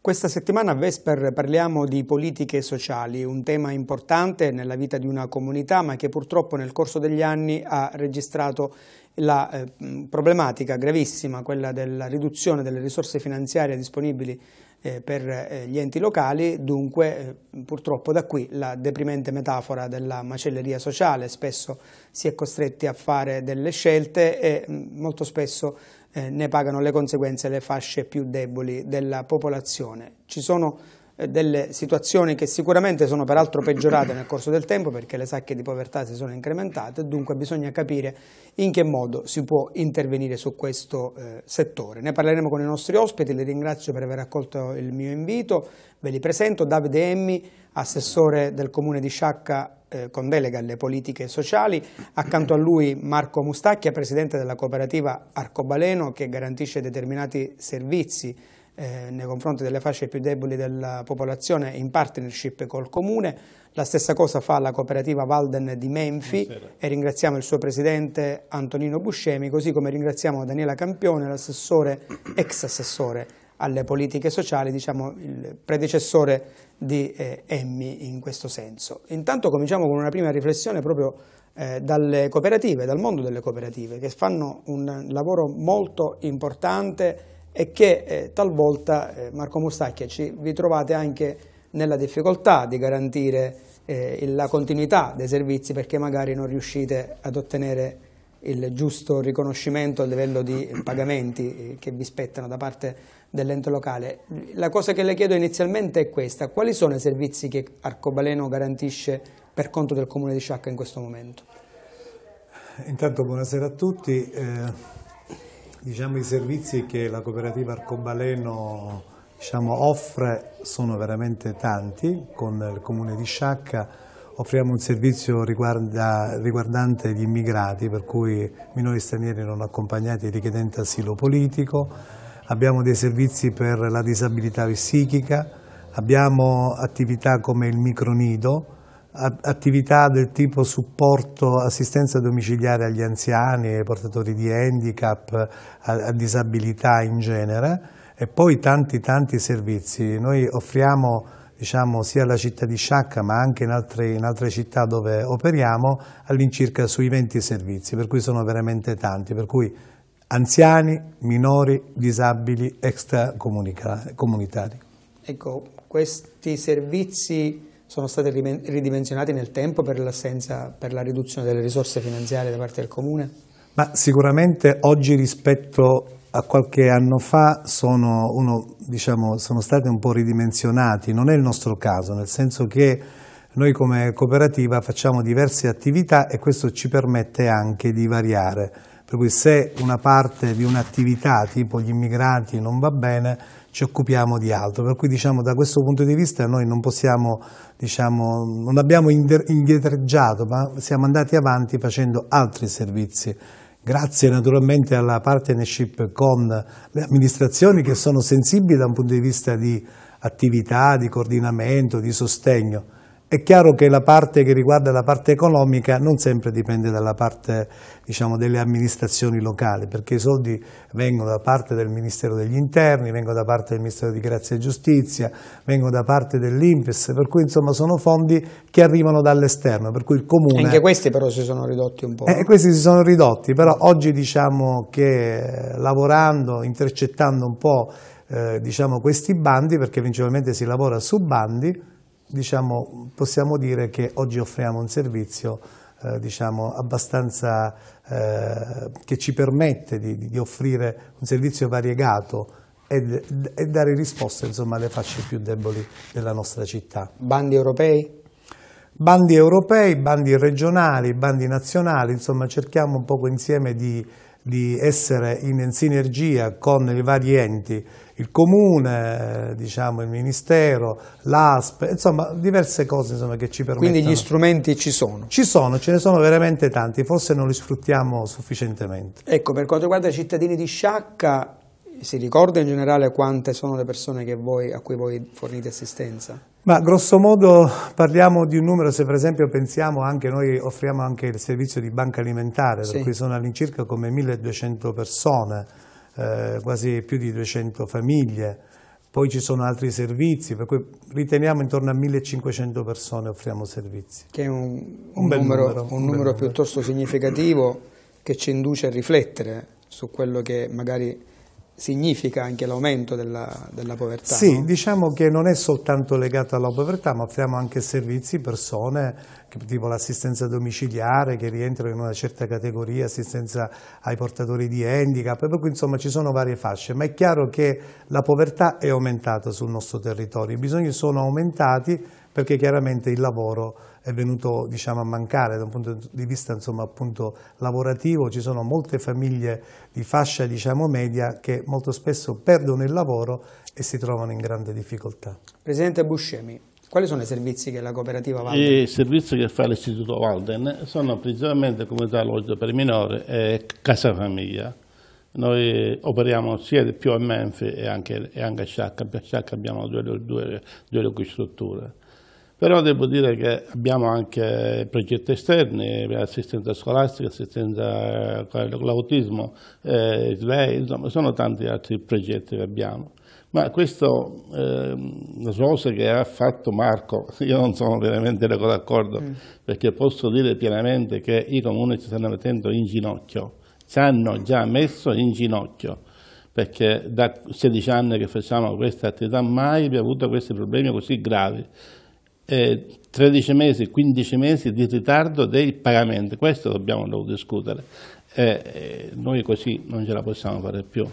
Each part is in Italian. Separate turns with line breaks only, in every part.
Questa settimana a Vesper parliamo di politiche sociali, un tema importante nella vita di una comunità ma che purtroppo nel corso degli anni ha registrato la eh, problematica gravissima, quella della riduzione delle risorse finanziarie disponibili eh, per eh, gli enti locali, dunque eh, purtroppo da qui la deprimente metafora della macelleria sociale, spesso si è costretti a fare delle scelte e mh, molto spesso eh, ne pagano le conseguenze le fasce più deboli della popolazione. Ci sono eh, delle situazioni che sicuramente sono peraltro peggiorate nel corso del tempo perché le sacche di povertà si sono incrementate, dunque bisogna capire in che modo si può intervenire su questo eh, settore. Ne parleremo con i nostri ospiti, li ringrazio per aver accolto il mio invito, ve li presento, Davide Emmi, assessore del comune di Sciacca eh, con delega alle politiche sociali, accanto a lui Marco Mustacchia, presidente della cooperativa Arcobaleno che garantisce determinati servizi eh, nei confronti delle fasce più deboli della popolazione in partnership col comune. La stessa cosa fa la cooperativa Valden di Menfi e ringraziamo il suo presidente Antonino Buscemi, così come ringraziamo Daniela Campione, l'assessore, ex assessore alle politiche sociali, diciamo il predecessore di eh, Emmi in questo senso. Intanto cominciamo con una prima riflessione proprio eh, dalle cooperative, dal mondo delle cooperative, che fanno un lavoro molto importante e che eh, talvolta, eh, Marco Mustacchia, ci, vi trovate anche nella difficoltà di garantire eh, la continuità dei servizi perché magari non riuscite ad ottenere il giusto riconoscimento a livello di pagamenti eh, che vi spettano da parte dell'ente locale. La cosa che le chiedo inizialmente è questa, quali sono i servizi che Arcobaleno garantisce per conto del Comune di Sciacca in questo momento?
Intanto buonasera a tutti. Eh, Diciamo, I servizi che la cooperativa Arcobaleno diciamo, offre sono veramente tanti, con il comune di Sciacca offriamo un servizio riguarda, riguardante gli immigrati, per cui minori stranieri non accompagnati e richiedenti asilo politico, abbiamo dei servizi per la disabilità psichica, abbiamo attività come il micronido, attività del tipo supporto, assistenza domiciliare agli anziani, ai portatori di handicap, a, a disabilità in genere e poi tanti tanti servizi. Noi offriamo diciamo, sia alla città di Sciacca ma anche in altre, in altre città dove operiamo all'incirca sui 20 servizi, per cui sono veramente tanti, per cui anziani, minori, disabili, extracomunitari.
Ecco, questi servizi sono state ridimensionati nel tempo per, per la riduzione delle risorse finanziarie da parte del Comune?
Ma sicuramente oggi rispetto a qualche anno fa sono, uno, diciamo, sono stati un po' ridimensionati, non è il nostro caso, nel senso che noi come cooperativa facciamo diverse attività e questo ci permette anche di variare, per cui se una parte di un'attività tipo gli immigrati non va bene, ci occupiamo di altro. Per cui diciamo, da questo punto di vista noi non possiamo, diciamo, non abbiamo indietreggiato, ma siamo andati avanti facendo altri servizi. Grazie naturalmente alla partnership con le amministrazioni che sono sensibili da un punto di vista di attività, di coordinamento, di sostegno è chiaro che la parte che riguarda la parte economica non sempre dipende dalla parte diciamo, delle amministrazioni locali, perché i soldi vengono da parte del Ministero degli Interni, vengono da parte del Ministero di Grazia e Giustizia, vengono da parte dell'Impes, per cui insomma sono fondi che arrivano dall'esterno, per cui il Comune... Anche
questi però si sono ridotti un po'. Eh,
questi si sono ridotti, però oggi diciamo che eh, lavorando, intercettando un po' eh, diciamo, questi bandi, perché principalmente si lavora su bandi, diciamo, possiamo dire che oggi offriamo un servizio eh, diciamo, abbastanza eh, che ci permette di, di, offrire un servizio variegato e, e dare risposte insomma, alle fasce più deboli della nostra città. Bandi europei? Bandi europei, bandi regionali, bandi nazionali, insomma cerchiamo un poco insieme di di essere in sinergia con i vari enti, il comune, diciamo, il ministero, l'ASP, insomma diverse cose insomma, che ci permettono. Quindi gli strumenti ci sono? Ci sono, ce ne sono veramente tanti, forse non li sfruttiamo sufficientemente.
Ecco, per quanto riguarda i cittadini di Sciacca, si ricorda in generale quante sono le persone voi, a cui voi fornite assistenza?
Ma grosso modo parliamo di un numero, se per esempio pensiamo anche, noi offriamo anche il servizio di banca alimentare, sì. per cui sono all'incirca come 1200 persone, eh, quasi più di 200 famiglie, poi ci sono altri servizi, per cui riteniamo intorno a 1500 persone offriamo servizi. Che è un, un, un numero, numero, un numero
piuttosto significativo che ci induce a riflettere su quello che magari significa anche l'aumento della, della, povertà. Sì, no?
diciamo che non è soltanto legato alla povertà, ma offriamo anche servizi, persone tipo l'assistenza domiciliare che rientrano in una certa categoria, assistenza ai portatori di handicap, per cui insomma ci sono varie fasce, ma è chiaro che la povertà è aumentata sul nostro territorio, i bisogni sono aumentati perché chiaramente il lavoro è venuto diciamo, a mancare da un punto di vista insomma, appunto, lavorativo. Ci sono molte famiglie di fascia diciamo, media che molto spesso perdono il lavoro e si trovano in grande difficoltà.
Presidente Buscemi, quali sono i servizi che la cooperativa Valden?
I servizi che fa l'istituto Valden sono principalmente comunità alloggio per minore e casa famiglia. Noi operiamo sia più a Menfi e anche, e anche a Sciacca, per Sciacca abbiamo due, due, due, due strutture. Però devo dire che abbiamo anche progetti esterni, assistenza scolastica, assistenza eh, con l'autismo, eh, SVEI, insomma sono tanti altri progetti che abbiamo. Ma questo, eh, le cose che ha fatto Marco, io non sono veramente d'accordo, mm. perché posso dire pienamente che i comuni si stanno mettendo in ginocchio, ci hanno già messo in ginocchio perché da 16 anni che facciamo questa attività mai abbiamo avuto questi problemi così gravi eh, 13 mesi, 15 mesi di ritardo dei pagamenti. Questo dobbiamo discutere. Eh, noi così non ce la possiamo fare più.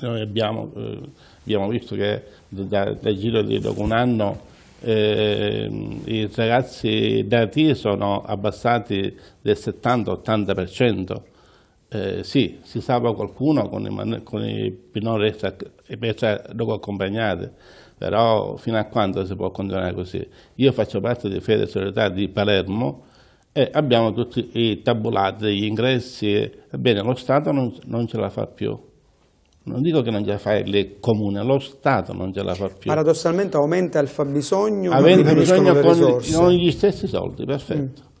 Noi abbiamo, eh, abbiamo visto che dal da giro di un anno ehm, i ragazzi da sono abbassati del 70-80%. Eh, sì, si salva qualcuno con i, con i minori extra, extra accompagnati, però fino a quando si può continuare così? Io faccio parte di Fede Solidarietà di Palermo e abbiamo tutti i tabulati, gli ingressi, ebbene lo Stato non, non ce la fa più. Non dico che non ce la fa il comune, lo Stato non ce la fa più.
Paradossalmente aumenta il fabbisogno, aumenta il fabbisogno con, risorse. con
gli stessi soldi, perfetto. Mm.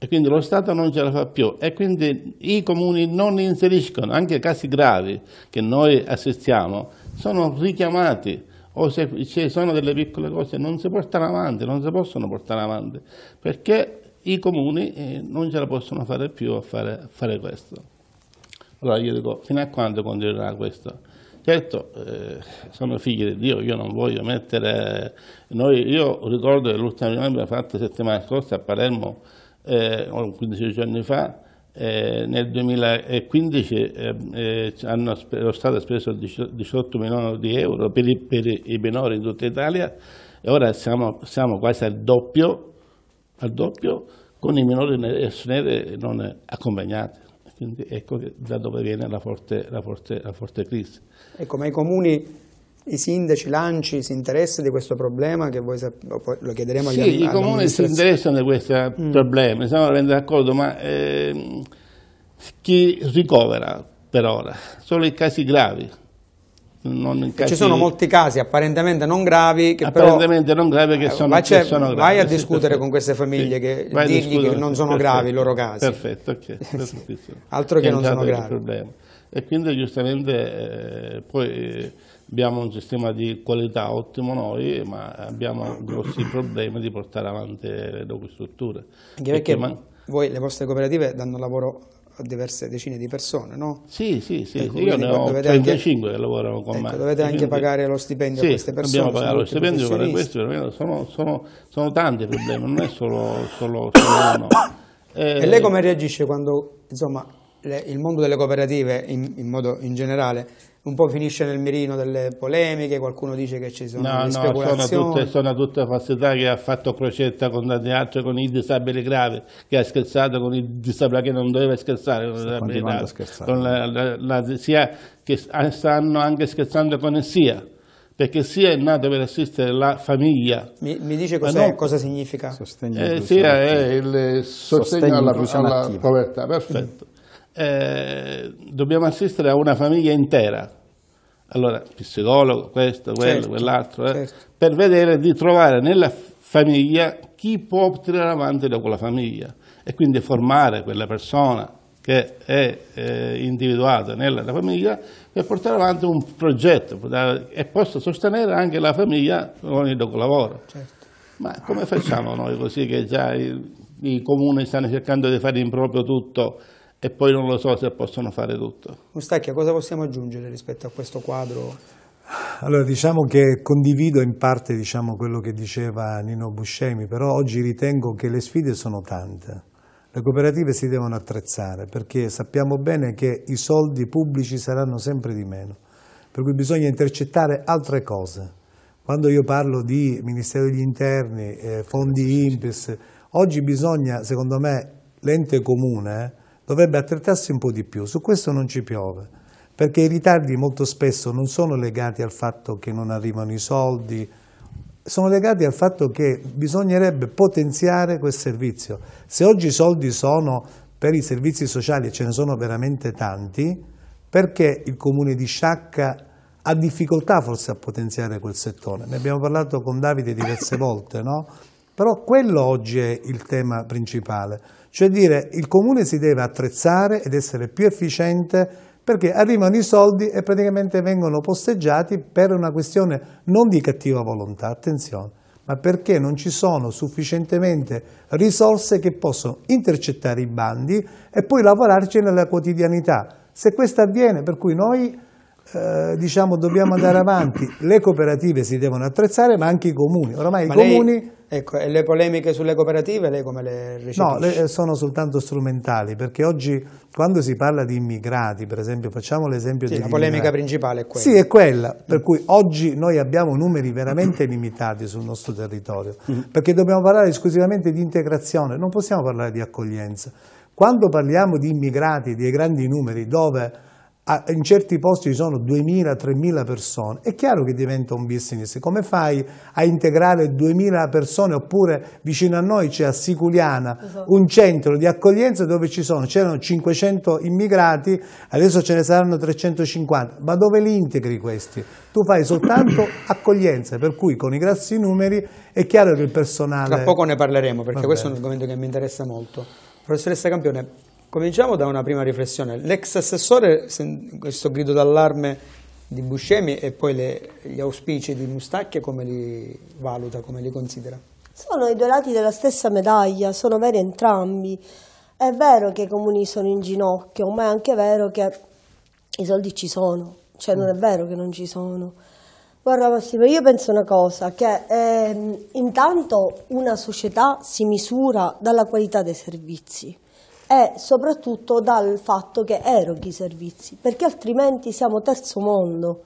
E quindi lo Stato non ce la fa più e quindi i comuni non inseriscono, anche casi gravi che noi assistiamo, sono richiamati o se ci sono delle piccole cose non si portano avanti, non si possono portare avanti, perché i comuni eh, non ce la possono fare più a fare, a fare questo. Allora io dico, fino a quando continuerà questo? Certo, eh, sono figli di Dio, io non voglio mettere... Noi, io ricordo che l'ultima riunione che abbiamo fatto settimana scorsa a Palermo, eh, 15 giorni fa, eh, nel 2015 eh, eh, hanno, lo Stato ha speso 18 milioni di euro per i, per i minori in tutta Italia e ora siamo, siamo quasi al doppio, al doppio, con i minori stranieri non accompagnati. Quindi ecco da dove viene la forte, la forte, la forte crisi.
Ecco, ma i comuni i sindaci, l'ANCI si interessa di questo problema che voi lo chiederemo agli altri. Sì, i comuni si interessano
di questo mm. problema, stiamo rendendo d'accordo, ma eh, chi ricovera per ora? Solo i casi gravi. Non Casi... Ci sono molti
casi apparentemente non gravi che apparentemente
però... non gravi che eh, sono, vai, che cioè, sono gravi. Vai a discutere sì, con queste famiglie sì, che dirgli che non sono perfetto, gravi i loro casi. Perfetto, ok. Perfetto. Altro che, non sono gravi. E quindi giustamente eh, poi... Eh, abbiamo un sistema di qualità ottimo noi, ma abbiamo grossi problemi di portare avanti le docu-strutture. Anche perché, perché
voi, le vostre cooperative, danno lavoro a diverse decine di persone, no? Sì, sì, sì, ecco, io ne ho 35 anche, che lavorano con ecco, me. Dovete anche quindi, pagare lo stipendio sì, a queste persone. dobbiamo pagare lo stipendio per
questo, sono, sono,
sono, tanti i problemi, non è solo, solo, solo uno. E, e lei come reagisce quando, insomma, le, il mondo delle cooperative, in, in modo in generale, un po' finisce nel mirino delle polemiche, qualcuno dice che ci sono no, no, speculazioni. Sono tutte,
sono tutte falsità che ha fatto Procetta condannato con i disabili gravi, che ha scherzato con il disabile che non doveva scherzare, grave, con la, la, la, sia, che ah, stanno anche scherzando con il SIA perché sia è nato per assistere la famiglia.
Mi, mi dice non, cosa significa? Sostegno eh, sia è
il sostegno, sostegno alla, alla povertà, perfetto. Mm. Eh, dobbiamo assistere a una famiglia intera, allora psicologo, questo, quello, certo, quell'altro, eh, certo. per vedere di trovare nella famiglia chi può tirare avanti da quella famiglia e quindi formare quella persona che è eh, individuata nella famiglia per portare avanti un progetto e possa sostenere anche la famiglia con il dopolavoro. Certo. Ma come facciamo noi così che già i, i comuni stanno cercando di fare in proprio tutto? e poi non lo so se possono fare tutto.
Mustacchia, cosa possiamo aggiungere rispetto a questo
quadro? Allora diciamo che condivido in parte diciamo, quello che diceva Nino Buscemi, però oggi ritengo che le sfide sono tante. Le cooperative si devono attrezzare perché sappiamo bene che i soldi pubblici saranno sempre di meno, per cui bisogna intercettare altre cose. Quando io parlo di Ministero degli Interni, eh, fondi INPS, oggi bisogna, secondo me, l'ente comune dovrebbe attrezzarsi un po' di più. Su questo non ci piove, perché i ritardi molto spesso non sono legati al fatto che non arrivano i soldi, sono legati al fatto che bisognerebbe potenziare quel servizio. Se oggi i soldi sono per i servizi sociali, e ce ne sono veramente tanti, perché il comune di Sciacca ha difficoltà forse a potenziare quel settore? Ne abbiamo parlato con Davide diverse volte, no? Però quello oggi è il tema principale. Cioè dire il comune si deve attrezzare ed essere più efficiente perché arrivano i soldi e praticamente vengono posteggiati per una questione non di cattiva volontà, attenzione, ma perché non ci sono sufficientemente risorse che possono intercettare i bandi e poi lavorarci nella quotidianità. Se questo avviene, per cui noi eh, diciamo dobbiamo andare avanti, le cooperative si devono attrezzare, ma anche i comuni. Oramai ma i lei... comuni
Ecco, e le polemiche sulle cooperative lei come le recepisce? No, le
eh, sono soltanto strumentali, perché oggi quando si parla di immigrati, per esempio, facciamo l'esempio sì, di... la polemica immigrati.
principale è quella. Sì, è
quella, per mm. cui oggi noi abbiamo numeri veramente limitati sul nostro territorio, mm. perché dobbiamo parlare esclusivamente di integrazione, non possiamo parlare di accoglienza. Quando parliamo di immigrati, dei grandi numeri, dove in certi posti ci sono 2.000-3.000 persone, è chiaro che diventa un business. Come fai a integrare 2.000 persone? Oppure vicino a noi c'è a Siculiana esatto. un centro di accoglienza dove ci sono, c'erano 500 immigrati, adesso ce ne saranno 350, ma dove li integri questi? Tu fai soltanto accoglienza, per cui con i grassi numeri è chiaro che il personale... Tra poco ne parleremo perché questo è un
argomento che mi interessa molto.
Professoressa Campione,
Cominciamo da una prima riflessione. L'ex assessore, questo grido d'allarme di Buscemi e poi le, gli auspici di Mustacchia, come li valuta, come li considera?
Sono i due lati della stessa medaglia, sono veri entrambi. È vero che i comuni sono in ginocchio, ma è anche vero che i soldi ci sono, cioè non è mm. vero che non ci sono. Guarda Massimo, io penso una cosa, che ehm, intanto una società si misura dalla qualità dei servizi e soprattutto dal fatto che eroghi i servizi, perché altrimenti siamo terzo mondo.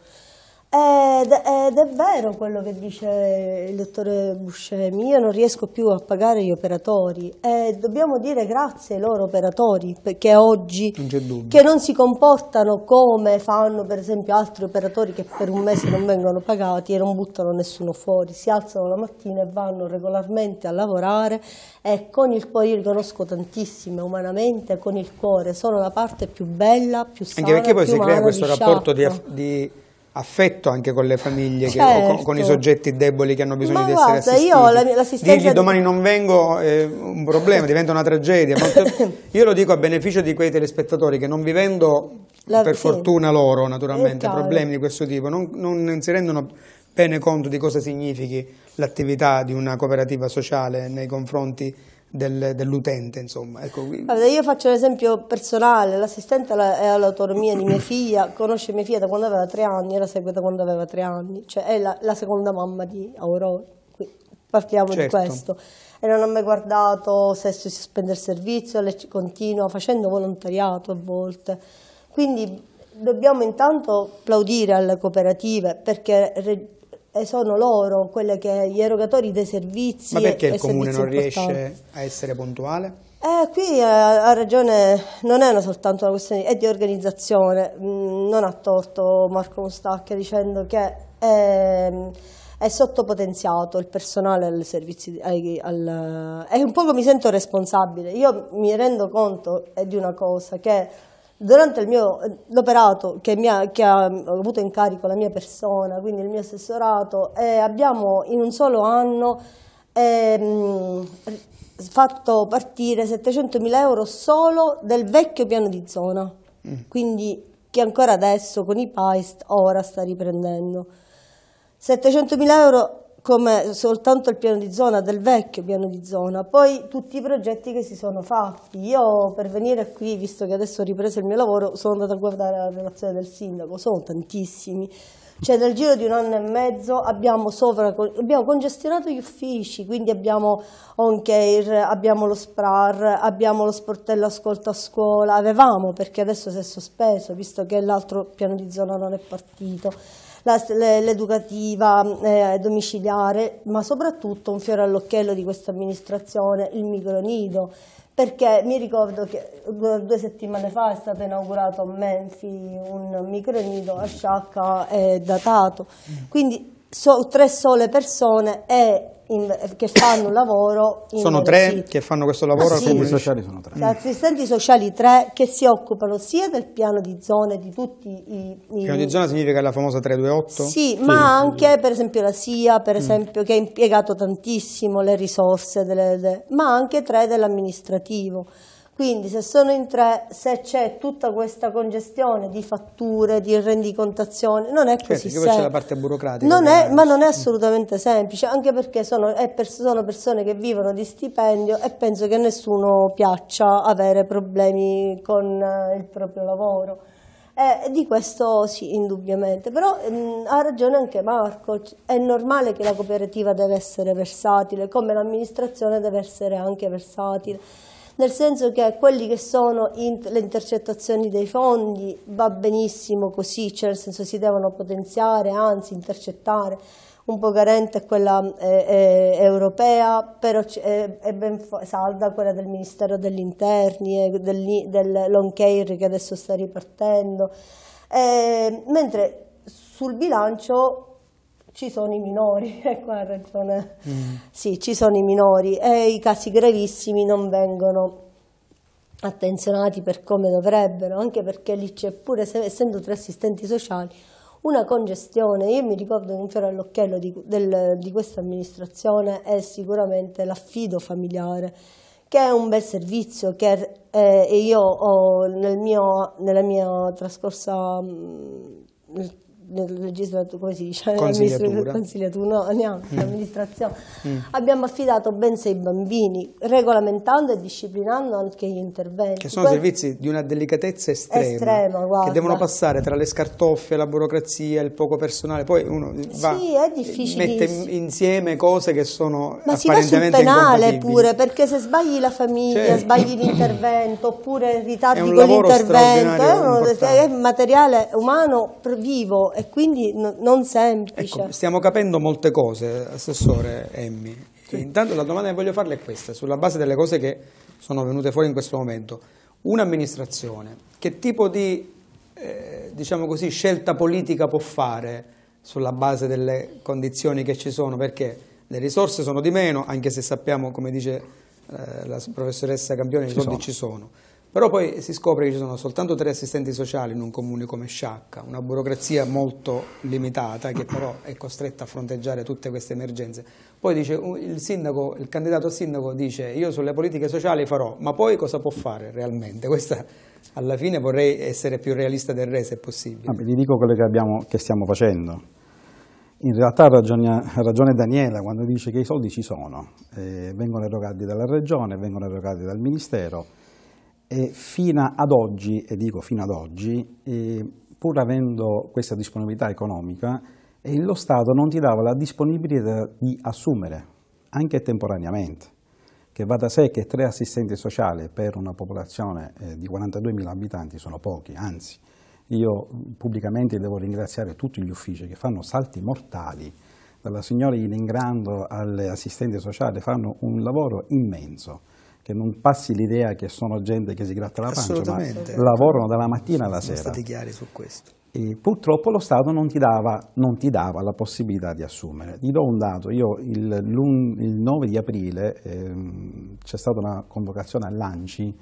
Ed, ed, è vero quello che dice il dottore Buscemi, io non riesco più a pagare gli operatori e dobbiamo dire grazie ai loro operatori perché oggi non che non si comportano come fanno per esempio altri operatori che per un mese non vengono pagati e non buttano nessuno fuori, si alzano la mattina e vanno regolarmente a lavorare e con il cuore, io li conosco tantissime umanamente, con il cuore, sono la parte più bella, più sana, Anche perché poi si crea questo di rapporto di,
di affetto anche con le famiglie, certo. che, con, con, i soggetti deboli che hanno bisogno Ma di guarda, essere assistiti. Io
l'assistenza Dirgli di... domani
non vengo è un problema, diventa una tragedia. io lo dico a beneficio di quei telespettatori che non vivendo, la, per sì. fortuna loro naturalmente, problemi di questo tipo, non, non si rendono bene conto di cosa significhi l'attività di una cooperativa sociale nei confronti del, dell'utente, insomma. Ecco. Allora,
io faccio l'esempio personale, l'assistente è all'autonomia di mia figlia, conosce mia figlia da quando aveva tre anni, la segue da quando aveva tre anni, cioè è la, la seconda mamma di Aurora, partiamo certo. di questo. E non ha mai guardato se si spende il servizio, le continua facendo volontariato a volte. Quindi dobbiamo intanto applaudire alle cooperative perché e eh, sono loro quelle che gli erogatori dei servizi. Ma perché il comune non riesce
a essere puntuale?
Eh, qui eh, ha ragione, non è una soltanto una questione, è di organizzazione. Mm, non ha torto Marco Mustacchia dicendo che è, è sottopotenziato il personale ai servizi. Ai, al, eh, è un po' che mi sento responsabile. Io mi rendo conto di una cosa che Durante eh, l'operato che, che, ha mm, avuto in carico la mia persona, quindi il mio assessorato, eh, abbiamo in un solo anno ehm, fatto partire 700.000 euro solo del vecchio piano di zona, mm. quindi che ancora adesso con i PAIST ora sta riprendendo. 700.000 euro come soltanto il piano di zona, del vecchio piano di zona, poi tutti i progetti che si sono fatti. Io per venire qui, visto che adesso ho ripreso il mio lavoro, sono andata a guardare la relazione del sindaco, sono tantissimi. Cioè nel giro di un anno e mezzo abbiamo, sovra, abbiamo congestionato gli uffici, quindi abbiamo OnCare, abbiamo lo SPRAR, abbiamo lo sportello ascolto a scuola, avevamo perché adesso si è sospeso visto che l'altro piano di zona non è partito l'educativa eh, domiciliare, ma soprattutto un fiore all'occhiello di questa amministrazione, il micronido, perché mi ricordo che due, settimane fa è stato inaugurato a Menfi un micronido a Sciacca eh, datato, mm. quindi so, tre sole persone è in, che fanno un lavoro. sono tre siti. che
fanno questo lavoro? Assistenti sociali sono
tre. Assistenti sociali tre che si occupano sia del piano di zone di tutti i. i piano di zona
significa la famosa 328? Sì, sì ma anche
per esempio la SIA, per mm. esempio, mm. che ha impiegato tantissimo le risorse, delle, de, ma anche tre dell'amministrativo. Quindi se sono in tre, se c'è tutta questa congestione di fatture, di rendicontazione, non è certo, così certo, semplice. c'è la parte
burocratica. Non è, ma non è
assolutamente semplice, anche perché sono, pers sono, persone che vivono di stipendio e penso che a nessuno piaccia avere problemi con eh, il proprio lavoro. Eh, di questo sì, indubbiamente, però mh, mm, ha ragione anche Marco, è normale che la cooperativa deve essere versatile, come l'amministrazione deve essere anche versatile nel senso che quelli che sono int le intercettazioni dei fondi va benissimo così, cioè nel senso si devono potenziare, anzi intercettare, un po' carente quella eh, eh, europea, però è, è, ben salda quella del Ministero degli Interni e del, del long care che adesso sta ripartendo, eh, mentre sul bilancio ci sono i minori, ecco la ragione, mm. sì ci sono i minori e i casi gravissimi non vengono attenzionati per come dovrebbero, anche perché lì c'è pure, se, essendo tre assistenti sociali, una congestione, io mi ricordo che un fiore all'occhiello di, del, di questa amministrazione è sicuramente l'affido familiare, che è un bel servizio che eh, io ho nel mio, nella mia trascorsa mh, mm, legislatura, come si dice? Consigliatura. Consigliatura, no, neanche, mm. amministrazione. Mm. Abbiamo affidato ben sei bambini, regolamentando e disciplinando anche gli interventi. Che sono Quelli... servizi
di una delicatezza estrema, estrema guarda. che devono passare tra le scartoffie, la burocrazia, il poco personale, poi uno va,
sì, è mette
insieme cose che sono Ma si va sul penale pure,
perché se sbagli la famiglia, cioè... sbagli l'intervento, oppure ritardi con l'intervento, eh, è, un materiale umano vivo e quindi no, non semplice. Ecco,
stiamo capendo molte cose, Assessore Emmi. Sì. Intanto la domanda che voglio farle è questa, sulla base delle cose che sono venute fuori in questo momento. Un'amministrazione, che tipo di eh, diciamo così, scelta politica può fare sulla base delle condizioni che ci sono? Perché le risorse sono di meno, anche se sappiamo, come dice eh, la professoressa Campione, i soldi ci sono. Però poi si scopre che ci sono soltanto tre assistenti sociali in un comune come Sciacca, una burocrazia molto limitata che però è costretta a fronteggiare tutte queste emergenze. Poi dice il, sindaco, il candidato a sindaco dice io sulle politiche sociali farò, ma poi cosa può fare realmente? Questa alla fine vorrei essere più realista del re se possibile.
vi dico quello che, abbiamo, che, stiamo facendo. In realtà ha ragione, Daniela quando dice che i soldi ci sono, eh, vengono erogati dalla regione, vengono erogati dal ministero, e fino ad oggi, e dico fino ad oggi, eh, pur avendo questa disponibilità economica, eh, lo Stato non ti dava la disponibilità di assumere, anche temporaneamente, che va da sé che tre assistenti sociali per una popolazione eh, di 42.000 abitanti sono pochi, anzi, io pubblicamente devo ringraziare tutti gli uffici che fanno salti mortali, dalla signora in all'assistente sociale, fanno un lavoro immenso che non passi l'idea che sono gente che si gratta la pancia, ma lavorano dalla mattina alla sera. Siamo stati
chiari su questo.
E purtroppo lo Stato non ti, dava, non ti, dava, la possibilità di assumere. Ti do un dato, io il, il 9 di aprile ehm, c'è stata una convocazione a Lanci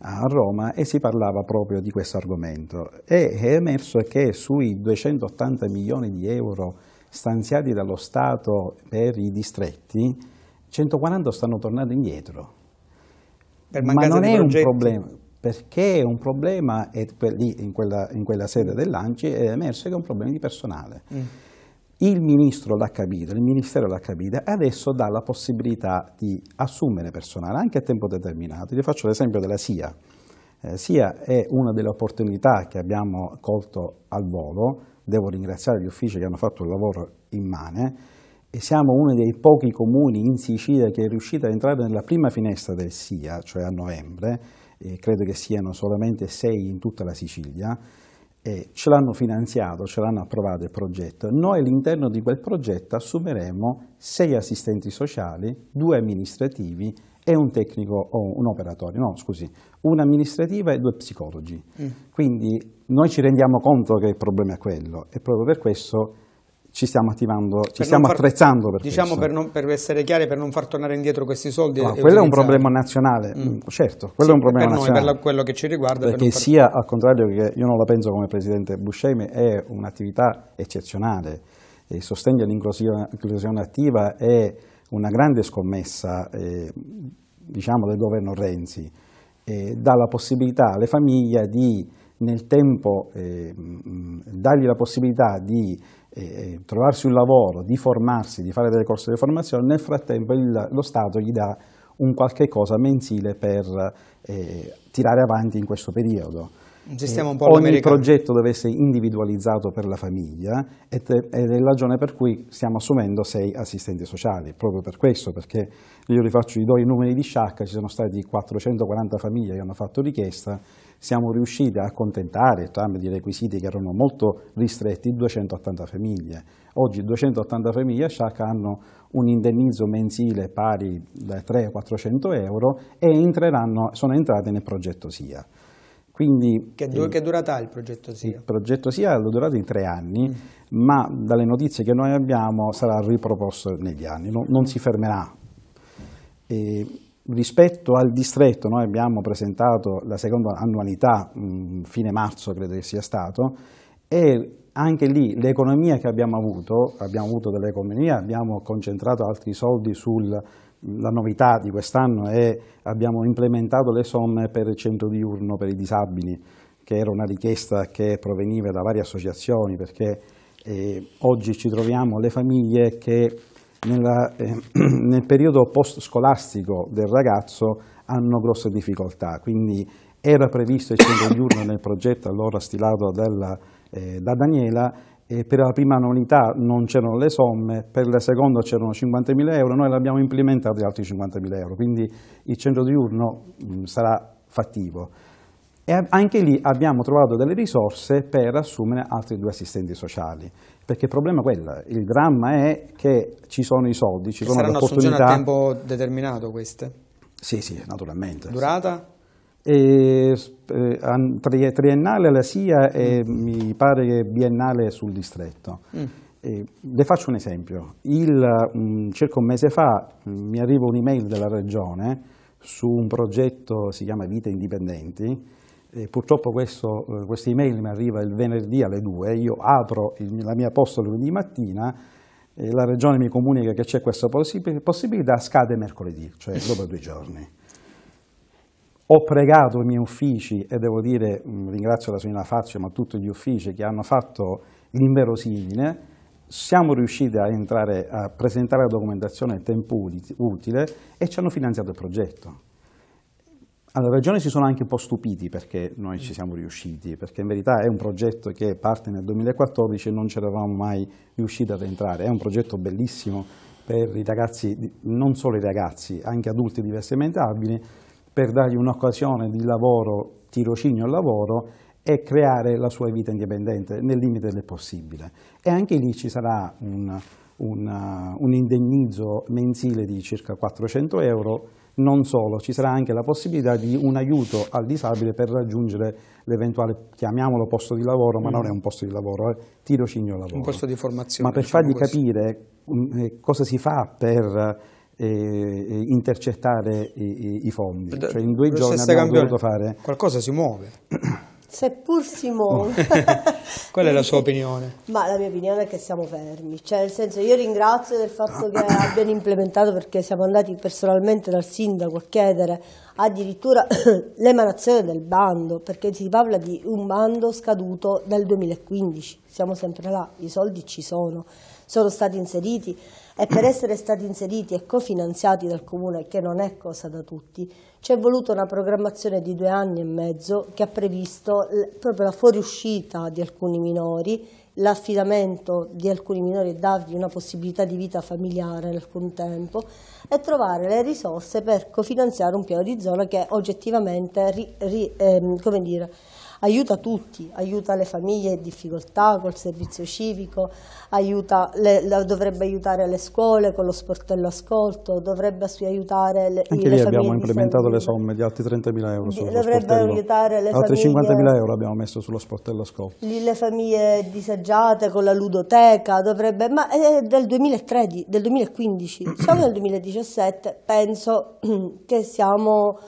a Roma e si parlava proprio di questo argomento e è emerso che sui 280 milioni di euro stanziati dallo Stato per i distretti, 140 stanno tornando indietro ma non è progetti. un problema, perché un problema, e lì in quella, in quella sede dell'ANCI è emerso che è un problema di personale. Mm. Il ministro l'ha capito, il ministero l'ha capito, e adesso dà la possibilità di assumere personale anche a tempo determinato. Vi faccio l'esempio della SIA. Eh, SIA è una delle opportunità che abbiamo colto al volo, devo ringraziare gli uffici che hanno fatto il lavoro immane, e siamo uno dei pochi comuni in Sicilia che è riuscito ad entrare nella prima finestra del SIA, cioè a novembre, credo che siano solamente sei in tutta la Sicilia, ce l'hanno finanziato, ce l'hanno approvato il progetto. Noi all'interno di quel progetto assumeremo sei assistenti sociali, due amministrativi e un tecnico o un operatore, no scusi, un'amministrativa e due psicologi. Mm. Quindi noi ci rendiamo conto che il problema è quello e proprio per questo ci stiamo attivando, ci per stiamo far, attrezzando per diciamo questo.
Per, per, essere chiari, per non far tornare indietro questi soldi. No, quello è un problema
nazionale, mm. mm. certo, quello sì, è un problema per nazionale. Noi, per la, quello che ci riguarda. Perché per sia, al contrario che io non la penso come Presidente Buscemi, è un'attività eccezionale. Il sostegno all'inclusione attiva è una grande scommessa, eh, diciamo, del governo Renzi. Eh, dà la possibilità alle famiglie di, nel tempo, eh, mh, dargli la possibilità di eh, trovarsi un lavoro, di formarsi, di fare delle corse di formazione, nel frattempo il, lo Stato gli dà un qualche cosa mensile per eh, tirare avanti in questo periodo. Gestiamo un po' ogni progetto deve essere individualizzato per la famiglia ed è la ragione per cui stiamo assumendo sei assistenti sociali, proprio per questo, perché io rifaccio, gli do i numeri di sciacca, ci sono stati 440 famiglie che hanno fatto richiesta, siamo riusciti a accontentare tramite i requisiti che erano molto ristretti 280 famiglie. Oggi 280 famiglie a Sciacca hanno un indennizzo mensile pari da 300-400 euro e sono entrate nel progetto SIA. Quindi, che, du che,
durata ha il progetto SIA?
Il progetto SIA lo durato in tre anni, mm. ma dalle notizie che noi abbiamo sarà riproposto negli anni, non, non si fermerà. E rispetto al distretto, noi abbiamo presentato la seconda annualità, mh, mm, fine marzo credo che sia stato, e anche lì l'economia che abbiamo avuto, abbiamo avuto dell'economia, abbiamo concentrato altri soldi sul la novità di quest'anno è che abbiamo implementato le somme per il centro diurno per i disabili, che era una richiesta che proveniva da varie associazioni, perché eh, oggi ci troviamo le famiglie che nella, eh, nel periodo post-scolastico del ragazzo hanno grosse difficoltà, quindi era previsto il centro diurno nel progetto allora stilato dalla, eh, da Daniela e per la prima annualità non c'erano le somme, per la seconda c'erano 50.000 euro, noi l'abbiamo implementato di altri 50.000 euro, quindi il centro diurno mm, sarà fattivo. E anche lì abbiamo trovato delle risorse per assumere altri due assistenti sociali, perché il problema è quello, il dramma è che ci sono i soldi, ci sono le opportunità. Saranno
assunzioni a tempo determinato queste?
Sì, sì, naturalmente. Durata? eh, triennale alla SIA e mm. mi pare biennale sul distretto. Mm. Eh, le faccio un esempio. Il, mh, mm, circa un mese fa mh, mm, mi arriva un'email della Regione su un progetto, si chiama Vite Indipendenti, e purtroppo eh, questa email mi arriva il venerdì alle 2, io apro il, la mia posta lunedì mattina, e la Regione mi comunica che c'è questa possibilità, scade mercoledì, cioè dopo due giorni. Ho pregato i miei uffici e devo dire, mm, ringrazio la signora Fazio, ma tutti gli uffici che hanno fatto l'inverosimile, siamo riusciti a, entrare, a presentare la documentazione in tempo utile e ci hanno finanziato il progetto. Alla Regione si sono anche un po' stupiti perché noi ci siamo riusciti, perché in verità è un progetto che parte nel 2014 e non ci eravamo mai riusciti ad entrare. È un progetto bellissimo per i ragazzi, non solo i ragazzi, anche adulti diversamente abili, per dargli un'occasione di lavoro, tirocinio al lavoro e creare la sua vita indipendente nel limite del possibile. E anche lì ci sarà un, un, uh, un indennizzo mensile di circa 400 euro non solo, ci sarà anche la possibilità di un aiuto al disabile per raggiungere l'eventuale, chiamiamolo posto di lavoro, ma mm. non è mm. un posto di lavoro, è eh, tirocinio al lavoro. Un
posto di formazione. Ma per diciamo fargli questo.
capire mm, eh, cosa si fa per eh, intercettare i, i fondi. Cioè in due giorni abbiamo campione. dovuto fare...
Qualcosa si muove.
Seppur si muove.
Qual è la sua opinione?
Ma la mia opinione è che siamo fermi, cioè nel senso io ringrazio del fatto che abbiano implementato perché siamo andati personalmente dal sindaco a chiedere addirittura l'emanazione del bando, perché si parla di un bando scaduto nel 2015, siamo sempre là, i soldi ci sono, sono stati inseriti e per essere stati inseriti e cofinanziati dal Comune, che non è cosa da tutti, ci è voluta una programmazione di due anni e mezzo che ha previsto proprio la fuoriuscita di alcuni minori, l'affidamento di alcuni minori e dargli una possibilità di vita familiare nel contempo e trovare le risorse per cofinanziare un piano di zona che oggettivamente ri, ri, ehm, come dire, aiuta tutti, aiuta le famiglie in difficoltà col servizio civico, aiuta, le, dovrebbe aiutare le scuole con lo sportello ascolto, dovrebbe aiutare le, Anche le lì abbiamo implementato
le somme di altri 30.000 euro di, Dovrebbe aiutare le Altri famiglie... 50.000 euro abbiamo messo sullo sportello ascolto.
Lì le famiglie disagiate con la ludoteca, dovrebbe... Ma è eh, eh, del 2013, del 2015, siamo nel 2017, penso che siamo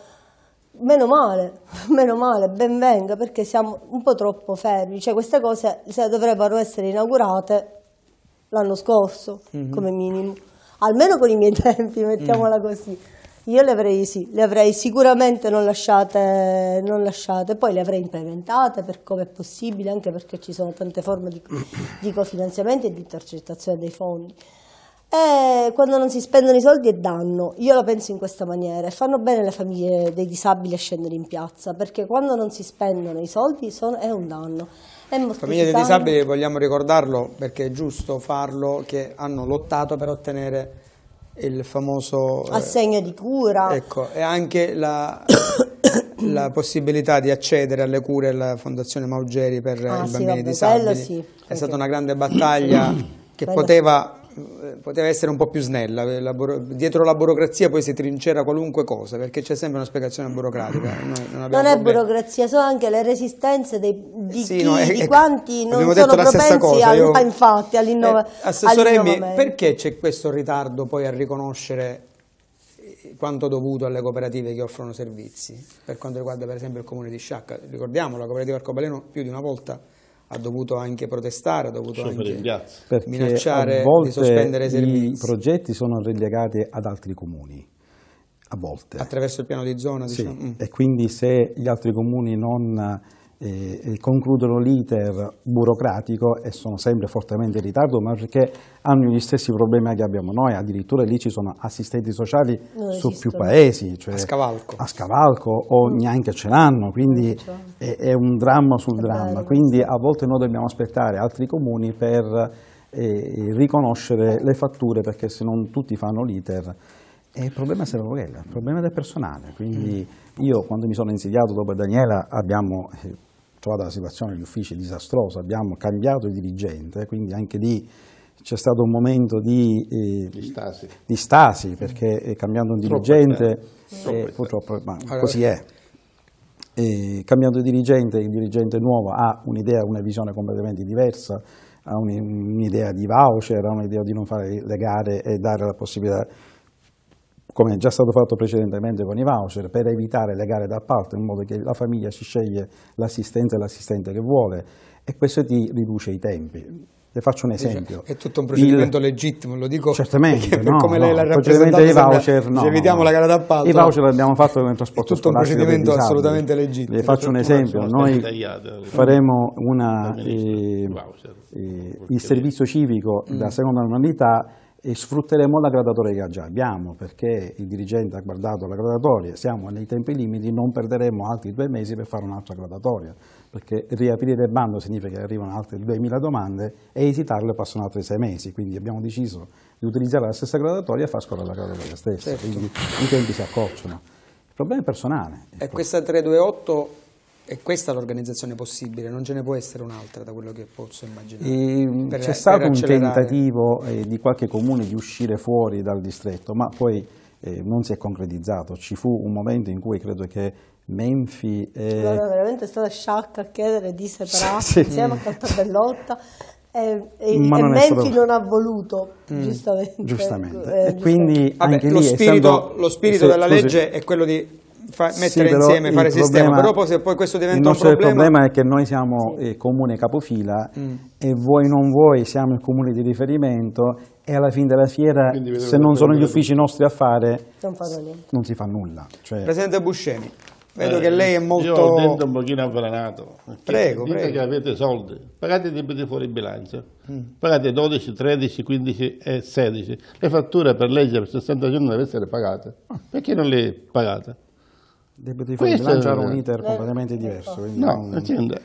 meno male, meno male, ben venga perché siamo un po' troppo fermi, cioè queste cose dovrebbero essere inaugurate l'anno scorso mm -hmm. come minimo, almeno con i miei tempi, mettiamola mm. così. Io le avrei, sì, le avrei sicuramente non lasciate, non lasciate, poi le avrei implementate per come è possibile, anche perché ci sono tante forme di, di cofinanziamento e di intercettazione dei fondi. E quando non si spendono i soldi è danno. Io la penso in questa maniera. Fanno bene le famiglie dei disabili a scendere in piazza, perché quando non si spendono i soldi sono, è un danno. Famiglie dei disabili,
vogliamo ricordarlo, perché è giusto farlo, che hanno lottato per ottenere il famoso... Eh, Assegno
di cura. Ecco,
e anche la, la possibilità di accedere alle cure alla Fondazione Maugeri per eh, ah, i bambini sì, vabbè, disabili. Sì. È stata una grande battaglia che bello poteva eh, poteva essere un po' più snella, eh, dietro la burocrazia poi si trincera qualunque cosa perché c'è sempre una spiegazione burocratica. non, non è
burocrazia, sono anche le resistenze dei, di, sì, chi, no, è, di quanti non sono propensi cosa, io... a, infatti all'innovazione. Eh, Assessore Emmi, perché
c'è questo ritardo poi a riconoscere eh, quanto dovuto alle cooperative che offrono servizi per quanto riguarda per esempio il comune di Sciacca? Ricordiamo la cooperativa Arcobaleno più di una volta ha dovuto anche protestare, ha dovuto anche minacciare di sospendere i servizi. I
progetti sono relegati ad altri comuni, a volte.
Attraverso il piano di zona, sì. diciamo. Mm.
E quindi se gli altri comuni non concludono l'iter burocratico e sono sempre fortemente in ritardo, ma perché hanno gli stessi problemi che abbiamo noi, addirittura lì ci sono assistenti sociali su più paesi, cioè a, scavalco. a scavalco, o neanche ce l'hanno, quindi è, è, un dramma sul dramma, quindi a volte noi dobbiamo aspettare altri comuni per eh, riconoscere eh. le fatture perché se non tutti fanno l'iter. E il problema è il problema del personale, quindi mm. io quando mi sono insediato dopo Daniela abbiamo eh, trovata la situazione degli uffici disastrosa, abbiamo cambiato il dirigente, quindi anche lì c'è stato un momento di, eh, di, stasi. di stasi. perché eh, cambiando un Troppo dirigente, eh, purtroppo ma allora. così è. E, eh, cambiando dirigente, il dirigente nuovo ha un'idea, una visione completamente diversa, ha un'idea di voucher, ha un'idea di non fare le gare e dare la possibilità come è già stato fatto precedentemente con i voucher, per evitare le gare d'appalto, in modo che la famiglia si sceglie l'assistenza e l'assistente che vuole e questo ti riduce i tempi. Le faccio un cioè, esempio. è tutto un procedimento
il... legittimo, lo dico certamente, no, come no, lei l'ha rappresentato. I voucher, sembra, no, evitiamo la gara d'appalto. I voucher
l'abbiamo fatto con il trasporto È tutto un procedimento assolutamente legittimo. Le faccio un esempio, noi eh, faremo una, eh, eh il servizio civico mm. da seconda normalità e sfrutteremo la gradatoria che già abbiamo perché il dirigente ha guardato la gradatoria, siamo nei tempi limiti, non perderemo altri due mesi per fare un'altra gradatoria perché riaprire il bando significa che arrivano altre 2000 domande e esitarle passano altri sei mesi, quindi abbiamo deciso di utilizzare la stessa gradatoria e far scorrere la gradatoria stessa, certo. quindi i tempi si accorciano. Il problema è personale.
E questa 328 è questa l'organizzazione possibile, non ce ne può essere un'altra da quello che posso immaginare. C'è stato un
tentativo eh, di qualche comune di uscire fuori dal distretto, ma poi eh, non si è concretizzato. Ci fu un momento in cui credo che Menfi... E... No,
veramente è stata sciacca a chiedere di separarsi sì, sì. insieme a Cartabellotta. E, e, e non Menfi non ha voluto, mm. giustamente. giustamente. Eh, giustamente.
quindi Vabbè, anche lo, lì spirito, stato... lo spirito della legge è quello di fa, mettere sì, insieme, fare sistema, però se poi questo diventa un problema... Il problema
è che noi siamo sì. comune capofila mm. e voi non voi siamo il comune di riferimento e alla fine della fiera, se non sono gli uffici nostri a fare, non, non si fa nulla. Cioè... Presidente Buscemi, vedo eh, che lei è molto... Io ho detto
un pochino
avvelenato. Prego, dite prego. che avete soldi, pagate i debiti fuori bilancio, mm. pagate 12, 13, 15 e 16. Le fatture per legge per 60 giorni devono essere pagate. Perché ah. non le pagate?
debiti fuori lanciare un iter completamente diverso. Ecco. No, non... azienda,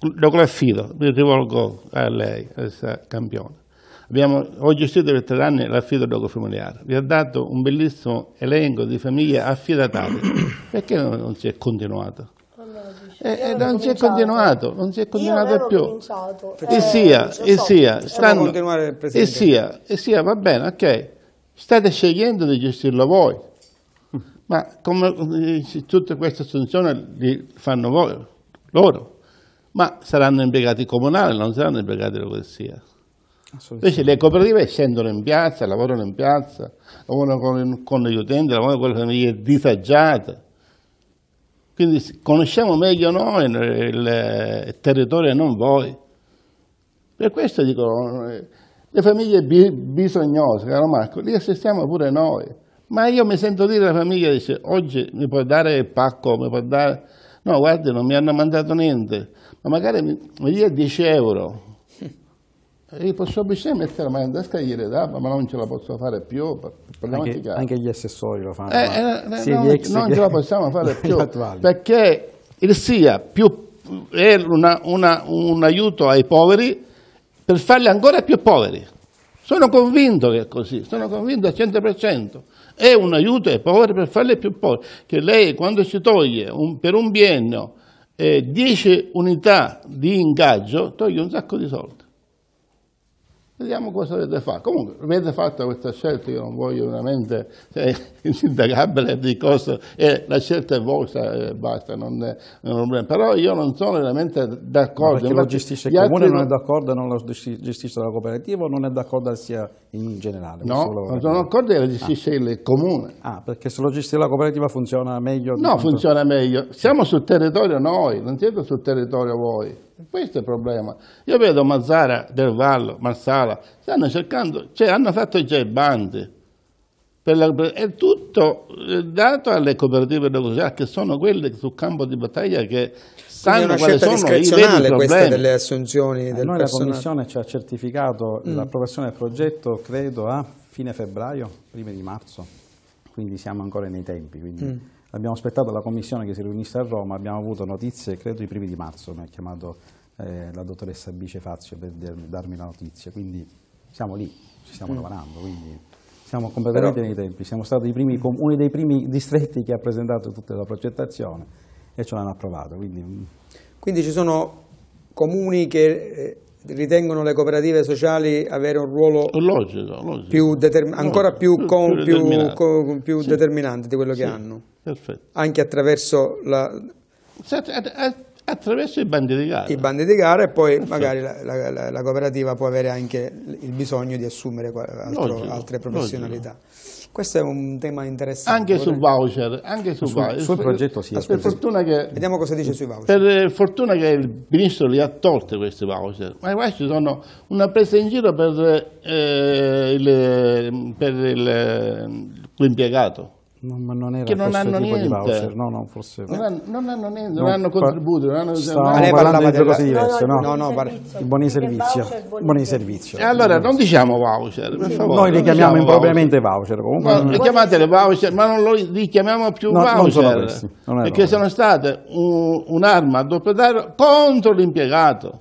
lo graffido, mi rivolgo a lei, a campione. Abbiamo, ho gestito per tre anni l'affido dogo-familiare, vi ha dato un bellissimo elenco di famiglie affidatate. perché non, non si è continuato? E, eh, eh, non si è continuato, non si è continuato più.
Eh, e sia, e sia, stanno, e sia,
e sia, va bene, ok, state scegliendo di gestirlo voi ma come, eh, tutte queste assunzioni le fanno voi, loro, ma saranno impiegati comunali, non saranno impiegati della polizia. Invece le cooperative scendono in piazza, lavorano in piazza, lavorano con, con gli utenti, lavorano con le famiglie disagiate. Quindi conosciamo meglio noi il territorio e non voi. Per questo dico, eh, le famiglie bisognose, caro Marco, li assistiamo pure noi. Ma io mi sento dire alla famiglia, dice, oggi mi puoi dare il pacco, mi puoi dare... No, guardi, non mi hanno mandato niente, ma magari mi, dia 10 euro. E posso avvicinare mettere la mano in tasca e dire, ah, ma non ce la posso fare più. Anche, anche, gli assessori lo fanno. Eh, eh, eh, sì, non, non ce la possiamo fare più, perché il SIA più, è una, una, un aiuto ai poveri per farli ancora più poveri. Sono convinto che è così, sono convinto al 100% è un aiuto ai poveri per farli più poveri, che lei quando si toglie un, per un biennio eh, 10 unità di ingaggio toglie un sacco di soldi. Vediamo cosa avete fatto. Comunque avete fatto questa scelta, io non voglio veramente eh, cioè, insindacabile di cosa, eh, la scelta è vostra e eh, basta, non è, un problema. Però io non sono
veramente d'accordo. Perché la gestisce il comune, non è d'accordo, non la gestisce la cooperativa, o non è d'accordo sia in generale? No, non sono d'accordo
che la gestisce ah. il comune. Ah, perché se lo gestisce la cooperativa funziona meglio? No, quanto... funziona meglio. Siamo sul territorio noi, non siete sul territorio voi. Questo è il problema. Io vedo Mazzara, Del Vallo, Marsala, stanno cercando, cioè hanno fatto già i bandi. La, è tutto eh, dato alle cooperative industriali che sono quelle sul campo di battaglia che sanno quali sono i veri problemi. delle
assunzioni eh, del noi personale. la Commissione ci ha certificato mm. l'approvazione del progetto credo a fine febbraio, prima di marzo, quindi siamo ancora nei tempi, quindi mm abbiamo aspettato la commissione che si riunisse a Roma, abbiamo avuto notizie, credo i primi di marzo, mi ha chiamato eh, la dottoressa Bice Fazio per darmi la notizia, quindi siamo lì, ci stiamo mm. lavorando, quindi siamo completamente Però... nei tempi, siamo stati primi, uno dei primi distretti che ha presentato tutta la progettazione e ce l'hanno approvato. Quindi... Mm.
quindi... ci sono comuni che eh, ritengono le cooperative sociali avere un ruolo logico, logico. Più ancora più, più, determinante. più sì. determinante. di quello che sì. hanno, Perfetto. anche attraverso la... Attraverso i bandi di gara. I bandi di gara e poi Perfetto. magari la, la, la, cooperativa può avere anche il bisogno di assumere altro, altre professionalità. Questo è un tema interessante. Anche sul voucher, anche su, su Sul progetto sì. Per fortuna che, Vediamo cosa dice sui voucher. Eh,
per fortuna che il ministro li ha tolti questi voucher, ma i voucher sono una presa in giro per, eh, il, per il, eh, l'impiegato.
No, ma non era che non hanno niente. Voucher, no, no, forse... non,
hanno, non hanno niente, non, non hanno contributi, non hanno... Stavamo lei parlava di due cose diverse, no? No, no, no,
buoni servizi. Buoni servizio. E
allora, non diciamo voucher, per favore. Noi li diciamo chiamiamo impropriamente
voucher, comunque. No, Le
chiamatele voucher, ma non li chiamiamo più voucher. Non questi, perché sono state un'arma a doppio taglio contro l'impiegato.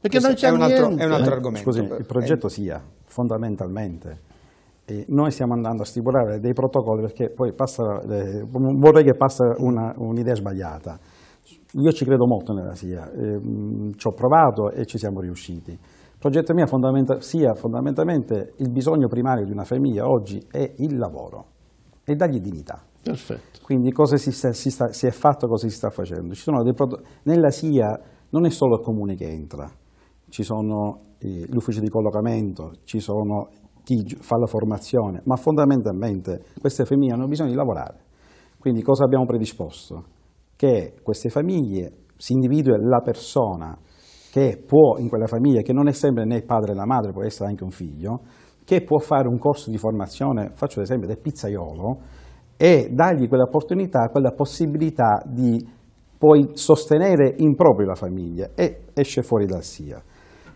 Perché non c'è niente. è un altro eh, argomento. Scusi, il progetto eh. sia, fondamentalmente e noi stiamo andando a stipulare dei protocolli perché poi passa, eh, vorrei che passa un'idea sbagliata. Io ci credo molto nella SIA, eh, ci ho provato e ci siamo riusciti. Il progetto mio fondamenta sia fondamentalmente il bisogno primario di una famiglia oggi è il lavoro e dargli dignità. Perfetto. Quindi cosa si, sta, si, sta, si è fatto, cosa si sta facendo. nella SIA non è solo il comune che entra, ci sono eh, l'ufficio di collocamento, ci sono chi fa la formazione, ma fondamentalmente queste famiglie hanno bisogno di lavorare. Quindi cosa abbiamo predisposto? Che queste famiglie si individua la persona che può in quella famiglia, che non è sempre né il padre né la madre, può essere anche un figlio, che può fare un corso di formazione, faccio l'esempio del pizzaiolo, e dargli quell'opportunità, quella possibilità di poi sostenere in proprio la famiglia e esce fuori dal SIA.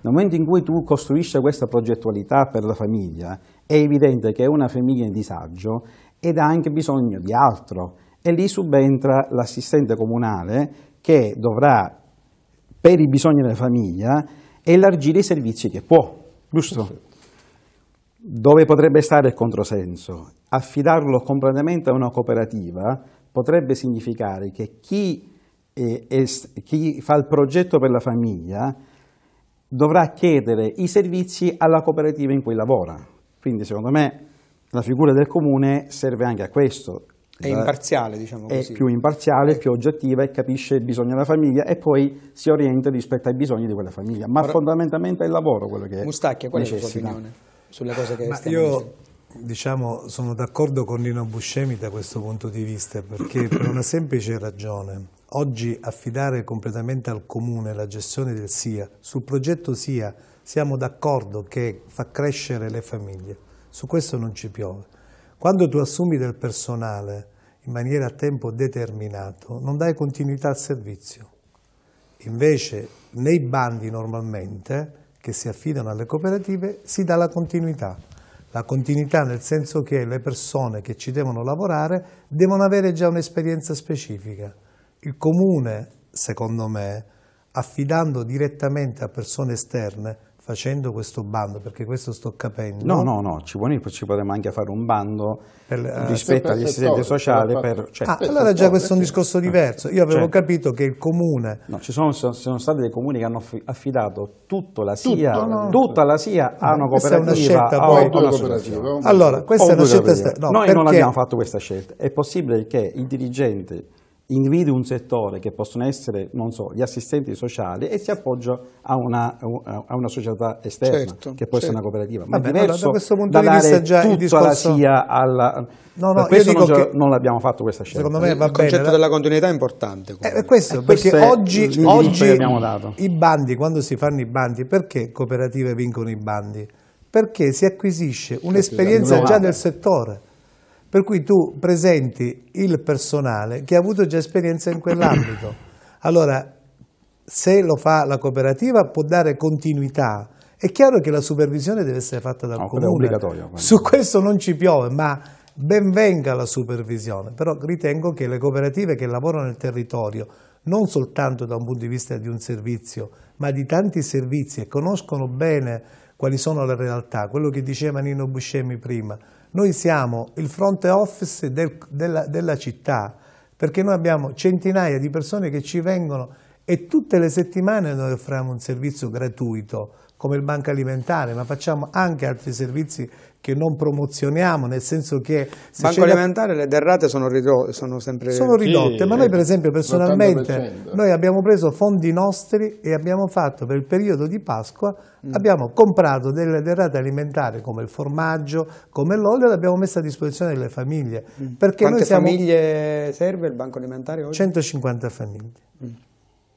Nel momento in cui tu costruisci questa progettualità per la famiglia, è evidente che è una famiglia in disagio ed ha anche bisogno di altro e lì subentra l'assistente comunale che dovrà, per i bisogni della famiglia, elargire i servizi che può, giusto? Dove potrebbe stare il controsenso? Affidarlo completamente a una cooperativa potrebbe significare che chi, eh, chi fa il progetto per la famiglia dovrà chiedere i servizi alla cooperativa in cui lavora. Quindi secondo me la figura del comune serve anche a questo.
È imparziale, diciamo così. È più
imparziale, eh. più oggettiva e capisce il bisogno della famiglia e poi si orienta rispetto ai bisogni di quella famiglia. Ma Ora, fondamentalmente è il lavoro quello che è Mustacchia, qual necessita.
è la sua opinione sulle cose che Ma stiamo io... Dicendo? Diciamo, sono d'accordo con Nino Buscemi da questo punto di vista, perché per una semplice ragione. Oggi affidare completamente al Comune la gestione del SIA, sul progetto SIA siamo d'accordo che fa crescere le famiglie, su questo non ci piove. Quando tu assumi del personale in maniera a tempo determinato non dai continuità al servizio. Invece nei bandi normalmente che si affidano alle cooperative si dà la continuità. La continuità nel senso che le persone che ci devono lavorare devono avere già un'esperienza specifica. Il comune, secondo me, affidando direttamente a persone esterne, facendo questo bando, perché questo sto capendo. No, no,
no, ci, ci potremmo anche fare un bando per, uh, rispetto agli assistenti sociali. Per, cioè, ah, allora già questo è un
discorso ah, diverso. Io avevo cioè, capito che il comune... No,
ci sono, sono, stati dei comuni che hanno affidato tutto la SIA, tutto, no. tutta la SIA a ah, una cooperativa. Questa è una scelta poi... Una Allora, questa è una scelta... No, Noi perché... non abbiamo fatto questa scelta. È possibile che i dirigenti individui un settore che possono essere, non so, gli assistenti sociali e si appoggia a una, a una società esterna, certo, che può certo. essere una cooperativa. Ma Vabbè, diverso allora, da questo punto di vista già il discorso... SIA alla... No, no, io dico non, che... non l'abbiamo
fatto questa scelta. Secondo me il concetto bene, della
continuità è importante.
Eh, questo, eh, perché è oggi, oggi i bandi, quando si fanno i bandi, perché cooperative vincono i bandi? Perché si acquisisce un'esperienza già nel settore per cui tu presenti il personale che ha avuto già esperienza in quell'ambito. Allora, se lo fa la cooperativa può dare continuità. È chiaro che la supervisione deve essere fatta dal no, comune. Su questo non ci piove, ma ben venga la supervisione. Però ritengo che le cooperative che lavorano nel territorio, non soltanto da un punto di vista di un servizio, ma di tanti servizi e conoscono bene quali sono le realtà, quello che diceva Nino Buscemi prima, noi siamo il front office del, della, della città, perché noi abbiamo centinaia di persone che ci vengono e tutte le settimane noi offriamo un servizio gratuito come il banco alimentare, ma facciamo anche altri servizi che non promozioniamo, nel senso che... Se Banco alimentare
da... le derrate sono, sono sempre... Sono ridotte, sì, ma noi per eh, esempio personalmente,
noi abbiamo preso fondi nostri e abbiamo fatto per il periodo di Pasqua, mm. abbiamo comprato delle derrate alimentari come il formaggio, come l'olio, le abbiamo messe a disposizione delle famiglie. Mm. Perché Quante noi siamo...
famiglie serve il Banco alimentare oggi?
150 famiglie. Mm.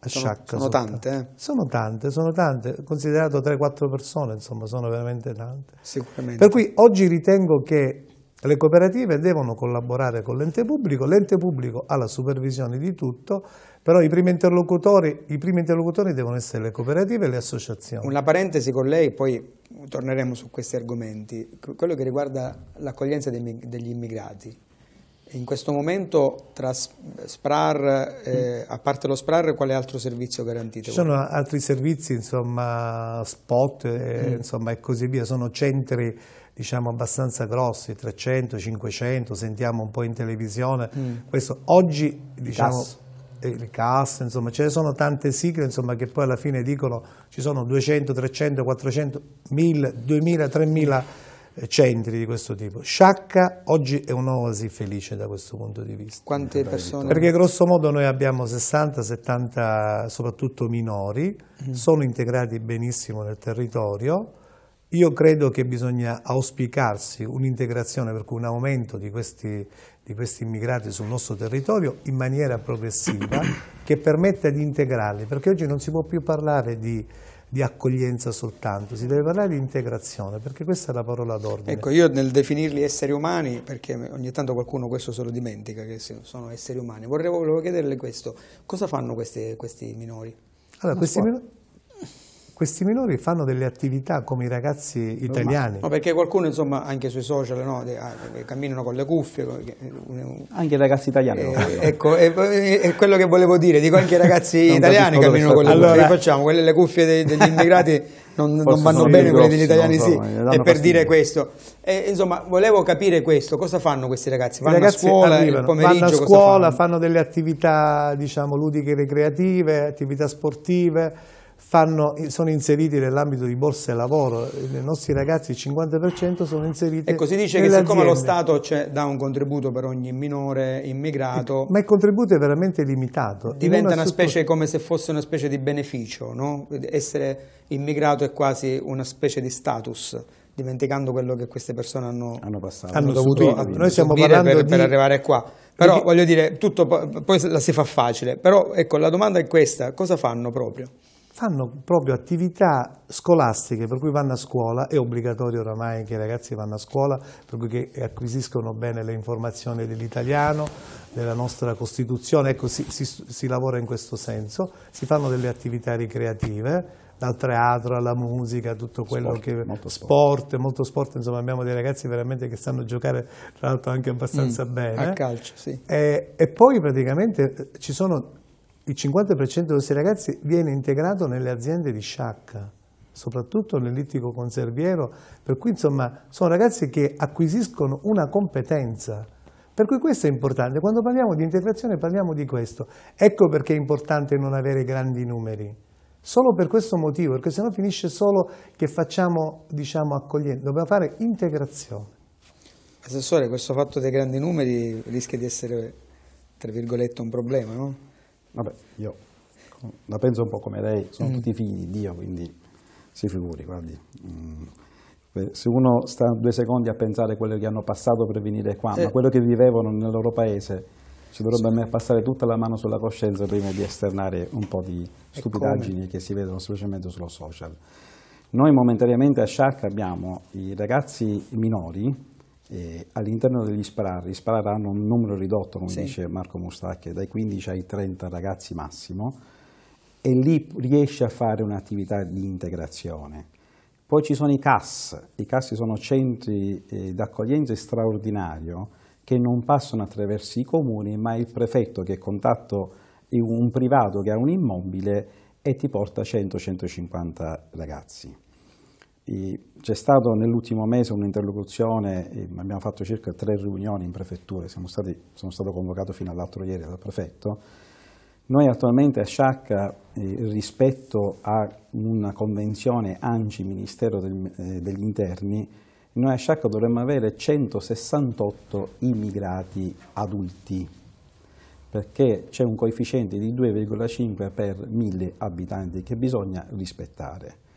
Sono, sono tante, eh? sono tante, sono tante, considerato 3-4 persone, insomma, sono veramente tante. Sicuramente. Per cui oggi ritengo che le cooperative devono collaborare con l'ente pubblico, l'ente pubblico ha la supervisione di tutto, però i primi, i primi, interlocutori, devono essere le cooperative e le associazioni.
Una parentesi con lei, poi torneremo su questi argomenti. Quello che riguarda l'accoglienza degli immigrati, in questo momento tra SPRAR, eh, a parte lo SPRAR, quale altro servizio garantite? Ci sono
altri servizi, insomma, spot eh, mm. insomma, e così via, sono centri diciamo abbastanza grossi, 300, 500, sentiamo un po' in televisione, mm. questo oggi diciamo... Gas eh, il CAS, insomma, ce ne sono tante sigle insomma, che poi alla fine dicono ci sono 200, 300, 400, 1000, 2000, 3000 centri di questo tipo. Sciacca oggi è un'oasi felice da questo punto di vista. Quante persone? Perché grosso modo noi abbiamo 60-70, soprattutto minori, mm. sono integrati benissimo nel territorio. Io credo che bisogna auspicarsi un'integrazione, per cui un aumento di questi, di questi immigrati sul nostro territorio in maniera progressiva che permetta di integrarli, perché oggi non si può più parlare di di accoglienza soltanto, si deve parlare di integrazione, perché questa è la parola d'ordine. Ecco,
io nel definirli esseri umani, perché ogni tanto qualcuno questo se lo dimentica, che sono esseri umani, vorrei, volevo chiederle questo, cosa fanno questi, questi minori?
Allora, questi minori questi minori fanno delle attività come i ragazzi italiani. No,
perché qualcuno insomma anche sui social no, ah, camminano con le cuffie. Anche i ragazzi italiani. Eh, eh ecco, è, eh, eh, è, quello che volevo dire, dico anche i ragazzi italiani camminano con le allora, cuffie. Allora, facciamo, quelle le cuffie dei, degli immigrati non, non vanno bene, grossi, quelle degli italiani so, sì, è per fastidio. dire questo. E, insomma, volevo capire questo, cosa fanno questi ragazzi? Vanno ragazzi a scuola, arrivano, il pomeriggio, vanno a scuola, fanno?
fanno delle attività diciamo ludiche, ricreative, attività sportive fanno, sono inseriti nell'ambito di borse lavoro, i nostri ragazzi il 50% sono inseriti Ecco, si dice che siccome lo
Stato cioè, dà un contributo per ogni minore immigrato...
Ma il contributo è veramente limitato. Diventa una, una
specie come se fosse una specie di beneficio, no? Essere immigrato è quasi una specie di status dimenticando quello che queste persone hanno, hanno passato. Hanno dovuto subire, noi stiamo parlando per, di... per arrivare qua. Però Perché... voglio dire, tutto poi la si fa facile. Però ecco, la domanda è questa, cosa
fanno proprio? fanno proprio attività scolastiche per cui vanno a scuola, è obbligatorio oramai che i ragazzi vanno a scuola, per cui che acquisiscono bene le informazioni dell'italiano, della nostra Costituzione, ecco si, si, si, lavora in questo senso, si fanno delle attività ricreative, dal teatro alla musica, tutto quello sport, che... Molto sport. sport. molto sport, insomma abbiamo dei ragazzi veramente che sanno giocare tra l'altro anche abbastanza mm, bene. A calcio, sì. E, e poi praticamente ci sono il 50% dei questi ragazzi viene integrato nelle aziende di sciacca, soprattutto nel littico conserviero, per cui insomma sono ragazzi che acquisiscono una competenza. Per cui questo è importante, quando parliamo di integrazione parliamo di questo. Ecco perché è importante non avere grandi numeri, solo per questo motivo, perché sennò finisce solo che facciamo diciamo, accoglienza, dobbiamo fare integrazione.
Assessore, questo fatto dei grandi numeri rischia di essere, tra virgolette, un problema, no?
Vabbè, io la penso un po' come lei, sono mm. tutti figli di Dio, quindi si figuri, guardi. Mm. Eh, se uno sta due secondi a pensare a quello che hanno passato per venire qua, eh. ma quello che vivevano nel loro paese, ci dovrebbe sì. passare tutta la mano sulla coscienza prima di esternare un po' di stupidaggini che si vedono semplicemente sullo social. Noi momentaneamente a Shark abbiamo i ragazzi minori eh, all'interno degli spararri, spareranno un numero ridotto, come sì. dice Marco Mustacchia, dai 15 ai 30 ragazzi massimo, e lì riesce a fare un'attività di integrazione. Poi ci sono i CAS, i CAS sono centri eh, d'accoglienza straordinario che non passano attraverso i comuni, ma il prefetto che contatto un privato che ha un immobile e ti porta 100-150 ragazzi. C'è stata nell'ultimo mese un'interlocuzione, eh, abbiamo fatto circa tre riunioni in prefettura, stati, sono stato convocato fino all'altro ieri dal prefetto. Noi attualmente a Sciacca, eh, rispetto a una convenzione ANCI Ministero eh, degli Interni, noi a Sciacca dovremmo avere 168 immigrati adulti, perché c'è un coefficiente di 2,5 per 1000 abitanti che bisogna rispettare.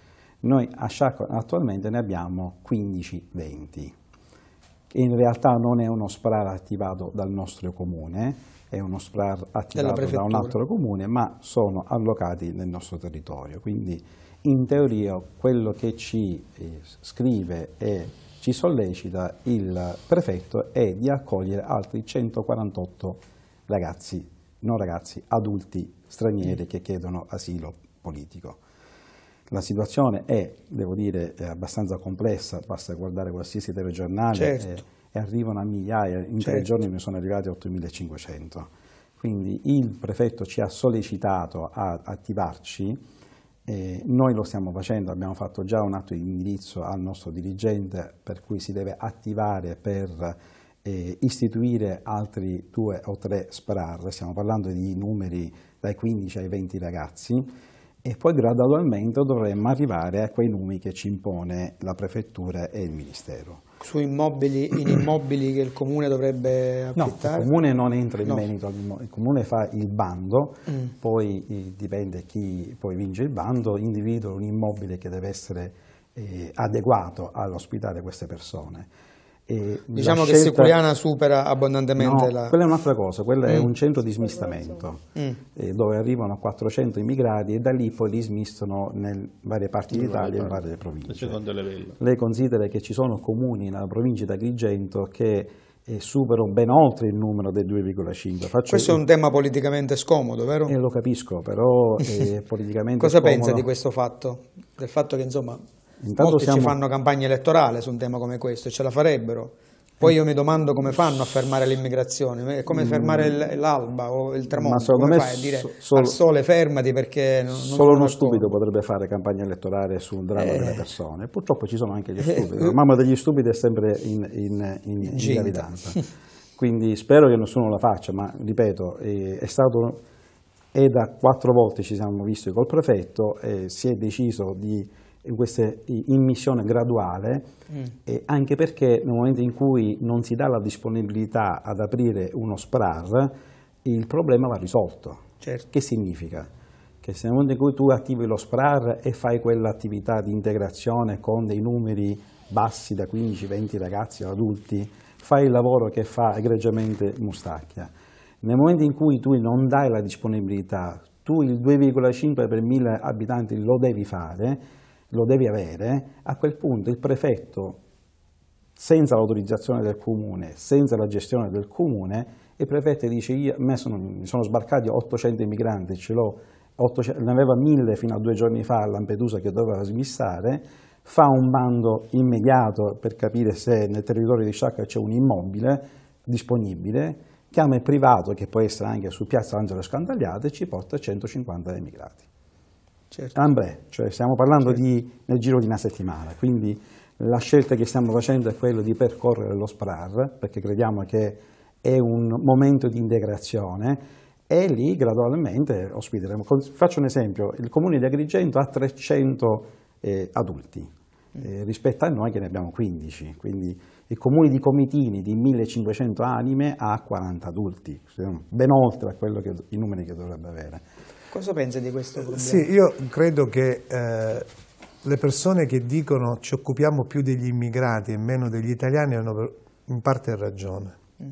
Noi a Sciacqua attualmente ne abbiamo 15-20. In realtà non è uno SPRAR attivato dal nostro comune, è uno SPRAR attivato da un altro comune, ma sono allocati nel nostro territorio. Quindi in teoria quello che ci eh, scrive e ci sollecita il prefetto è di accogliere altri 148 ragazzi, non ragazzi, adulti stranieri mm. che chiedono asilo politico. La situazione è, devo dire, è abbastanza complessa, basta guardare qualsiasi telegiornale certo. e, e, arrivano a migliaia, in certo. tre giorni ne sono arrivati 8.500. Quindi il prefetto ci ha sollecitato a attivarci, eh, noi lo stiamo facendo, abbiamo fatto già un atto di indirizzo al nostro dirigente per cui si deve attivare per eh, istituire altri due o tre SPRAR, stiamo parlando di numeri dai 15 ai 20 ragazzi, e poi gradualmente dovremmo arrivare a quei numeri che ci impone la prefettura e il ministero.
Su immobili, in immobili che il comune dovrebbe affittare? No, il comune non entra in no. merito,
il comune fa il bando, mm. poi eh, dipende chi poi vince il bando, individua un immobile che deve essere eh, adeguato all'ospitare queste persone e diciamo scelta... che Siculiana
supera abbondantemente no, la... quella è
un'altra cosa, quella mm. è un centro di smistamento mm. eh, dove arrivano 400 immigrati e da lì poi li smistano nelle varie parti d'Italia e in varie province. Cioè, Lei considera che ci sono comuni nella provincia di Agrigento che eh, superano ben oltre il numero del 2,5. Questo è un
tema politicamente scomodo, vero? Eh, lo capisco, però è eh, politicamente Cosa scomodo. pensa di questo fatto? Del fatto che insomma Intanto Molti siamo... ci fanno campagna elettorale su un tema come questo e ce la farebbero. Poi io mi domando come fanno a fermare l'immigrazione, è come mm. fermare l'alba o il tramonto, Ma secondo come me fai a dire
solo, al sole fermati perché... Non, solo uno stupido potrebbe fare campagna elettorale su un dramma eh. delle persone, purtroppo ci sono anche gli eh. stupidi, la mamma degli stupidi è sempre in, in, in, in gravidanza, quindi spero che nessuno la faccia, ma ripeto, è, eh, è stato... e da quattro volte ci siamo visti col prefetto e si è deciso di questa immissione graduale, mm. eh, anche perché nel momento in cui non si dà la disponibilità ad aprire uno SPRAR, il problema va risolto. Certo. Che significa? Che se nel momento in cui tu attivi lo SPRAR e fai quell'attività di integrazione con dei numeri bassi da 15-20 ragazzi o adulti, fai il lavoro che fa egregiamente Mustacchia. Nel momento in cui tu non dai la disponibilità, tu il 2,5 per 1000 abitanti lo devi fare, lo devi avere, a quel punto il prefetto, senza l'autorizzazione del comune, senza la gestione del comune, il prefetto dice, io, me sono, mi sono sbarcati 800 immigranti, ce l'ho, ne aveva 1000 fino a due giorni fa a Lampedusa che doveva smissare, fa un bando immediato per capire se nel territorio di Sciacca c'è un immobile disponibile, chiama il privato, che può essere anche su Piazza Angelo Scandagliate, e ci porta 150 emigrati certo. Ambre, cioè stiamo parlando certo. di, nel giro di una settimana, quindi la scelta che stiamo facendo è quella di percorrere lo SPRAR, perché crediamo che è un momento di integrazione e lì gradualmente ospiteremo. Faccio un esempio, il comune di Agrigento ha 300 eh, adulti, mm. eh, rispetto a noi che ne abbiamo 15, quindi il comune di Comitini di 1500 anime ha 40 adulti, ben oltre a quello che, i numeri che dovrebbe avere.
Cosa pensi di questo problema?
Sì, io credo che eh, le persone che dicono ci occupiamo più degli immigrati e meno degli italiani hanno in parte ragione. Mm.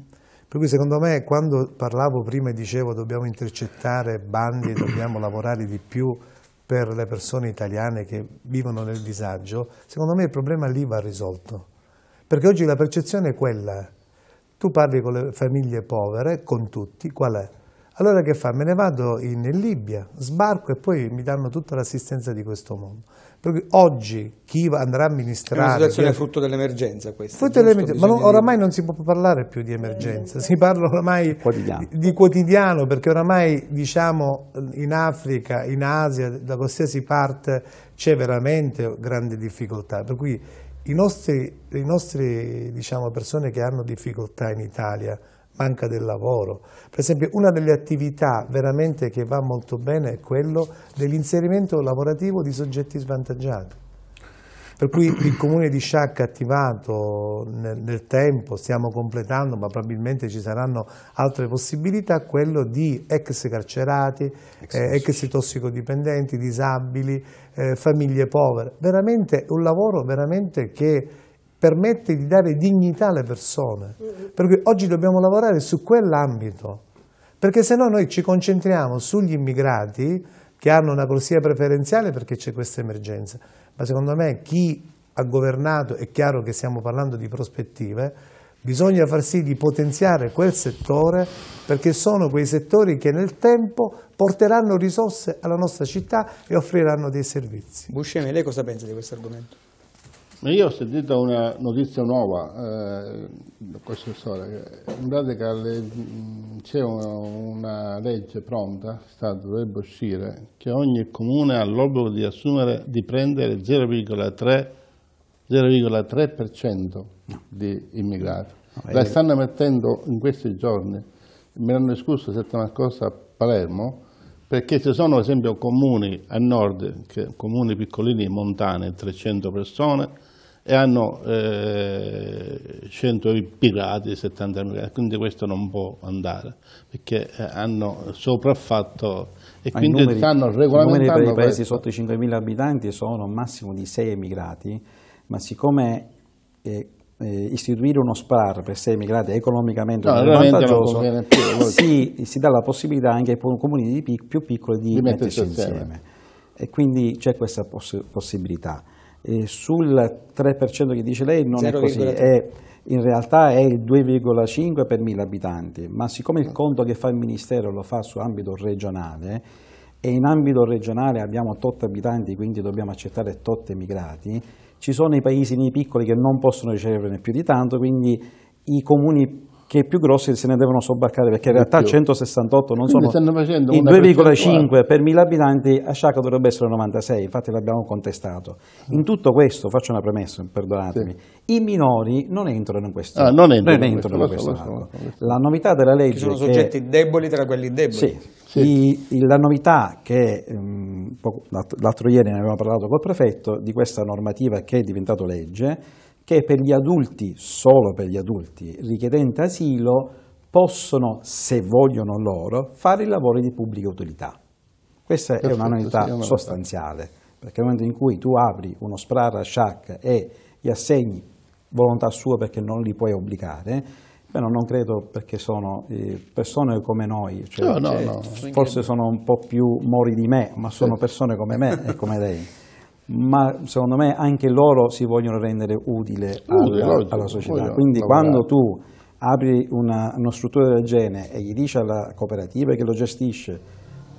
Per cui secondo me quando parlavo prima e dicevo dobbiamo intercettare bandi e dobbiamo lavorare di più per le persone italiane che vivono nel disagio, secondo me il problema lì va risolto. Perché oggi la percezione è quella, tu parli con le famiglie povere, con tutti, qual è? Allora che fa? Me ne vado in Libia, sbarco e poi mi danno tutta l'assistenza di questo mondo. Perché oggi chi andrà a amministrare... È una situazione chi... frutto dell'emergenza questa. Frutto dell'emergenza, ma oramai non si può parlare più di emergenza, si parla oramai quotidiano. di quotidiano, perché oramai diciamo in Africa, in Asia, da qualsiasi parte c'è veramente grande difficoltà. Per cui i nostri, i nostri diciamo, persone che hanno difficoltà in Italia manca del lavoro. Per esempio una delle attività veramente che va molto bene è quello dell'inserimento lavorativo di soggetti svantaggiati. Per cui il comune di Sciacca ha attivato nel, nel, tempo, stiamo completando, ma probabilmente ci saranno altre possibilità, quello di ex carcerati, ex, eh, ex tossicodipendenti, disabili, eh, famiglie povere. Veramente un lavoro veramente che permette di dare dignità alle persone. Mm-hmm. Per cui oggi dobbiamo lavorare su quell'ambito, perché se no noi ci concentriamo sugli immigrati che hanno una corsia preferenziale perché c'è questa emergenza, ma secondo me chi ha governato, è chiaro che stiamo parlando di prospettive, bisogna far sì di potenziare quel settore perché sono quei settori che nel tempo porteranno risorse alla nostra città e offriranno dei servizi.
Buscemi, lei cosa pensa di questo argomento? Io ho sentito
una notizia nuova eh, da questo In pratica c'è una, legge pronta, sta, dovrebbe uscire, che ogni comune ha l'obbligo di assumere, di prendere 0,3% di immigrati. La stanno mettendo in questi giorni. Me l'hanno discusso settimana scorsa a Palermo, perché ci sono ad esempio comuni a nord, comuni piccolini, montane, 300 persone, e hanno eh, 100 pirati, 70.000, quindi questo non può
andare perché eh, hanno sopraffatto e quindi numeri, stanno regolamentando. I numeri per i paesi questo. sotto i 5.000 abitanti sono un massimo di 6 emigrati, ma siccome eh, eh, istituire uno SPAR per 6 emigrati è economicamente no, vantaggioso, più, si, si, dà la possibilità anche ai comuni più piccoli di, di mettersi, mettersi insieme. insieme. E quindi c'è questa poss possibilità. E eh, sul 3% che dice lei non 0, è così, è, in realtà è il 2,5 per 1000 abitanti, ma siccome il conto che fa il Ministero lo fa su ambito regionale e in ambito regionale abbiamo tot abitanti, quindi dobbiamo accettare tot emigrati, ci sono i paesini piccoli che non possono riceverne più di tanto, quindi i comuni che i più grossi se ne devono sobbarcare perché in realtà 168 non Quindi sono il 2,5 per 1000 abitanti a Sciacca dovrebbe essere 96 infatti l'abbiamo contestato mm. in tutto questo faccio una premessa perdonatemi sì. i minori non entrano in questo ah, non entrano, non entrano in questo, questo, questo, questo, la novità della legge sono soggetti
che, deboli tra quelli deboli sì,
sì. I, la novità che ehm, l'altro ieri ne avevamo parlato col prefetto di questa normativa che è diventata legge che per gli adulti, solo per gli adulti richiedenti asilo, possono, se vogliono loro, fare i lavori di pubblica utilità. Questa Perfetto, è una novità sostanziale, perché nel momento in cui tu apri uno SPRAR a SHAC e gli assegni volontà sua perché non li puoi obbligare, però non credo perché sono eh, persone come noi, cioè, no, cioè, no, forse sono un po' più mori di me, ma sono persone come me e come lei ma secondo me anche loro si vogliono rendere utile alla, alla, alla società. Quindi quando tu apri una, una struttura del genere e gli dici alla cooperativa che lo gestisce,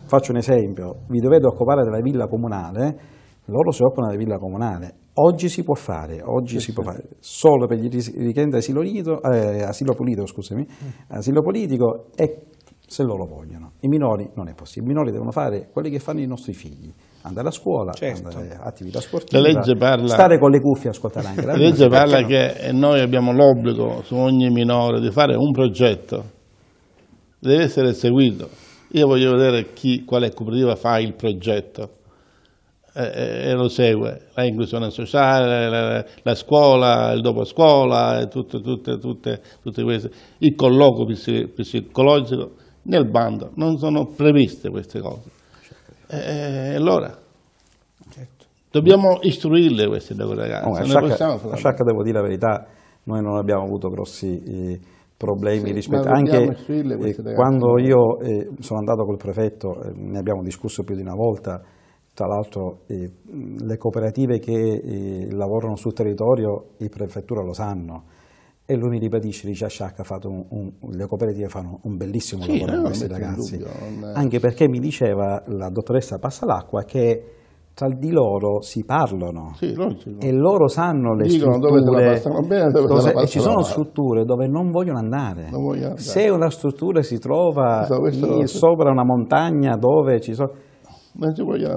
faccio un esempio, vi dovete occupare della villa comunale, loro si occupano della villa comunale. Oggi si può fare, oggi sì, si può fare, solo per gli richiedenti asilo, eh, asilo, pulito, scusami, mm. asilo politico e se loro vogliono. I minori non è possibile, i minori devono fare quelli che fanno i nostri figli andare a scuola, certo. andare attività sportiva, la legge parla, stare con le cuffie a ascoltare anche la, la legge. parla no?
che noi abbiamo l'obbligo su ogni minore di fare un progetto, deve essere seguito. Io voglio vedere chi, quale cooperativa fa il progetto eh, e lo segue, la inclusione sociale, la, la scuola, il dopo scuola, tutte, tutte, tutte, tutte queste, il colloquio psicologico, nel bando non sono previste queste cose. E eh, allora?
Certo. Dobbiamo istruirle queste due ragazze. No, a, sciacca, a sciacca devo dire la verità, noi non abbiamo avuto grossi... Eh, problemi sì, rispetto anche eh, quando io eh, sono andato col prefetto, eh, ne abbiamo discusso più di una volta, tra l'altro eh, le cooperative che eh, lavorano sul territorio, in prefettura lo sanno, e lui mi ribadisce, dice ah, a Sciacca, un, un, le cooperative fanno un bellissimo sì, lavoro con questi ragazzi,
dubbio, anche
perché mi diceva la dottoressa Passalacqua che tra di loro si parlano sì, logico. e loro sanno le Dicono strutture dove te passano bene dove, dove e ci sono strutture dove non vogliono andare. Non andare. se una struttura si trova questo, questo sopra una montagna dove ci sono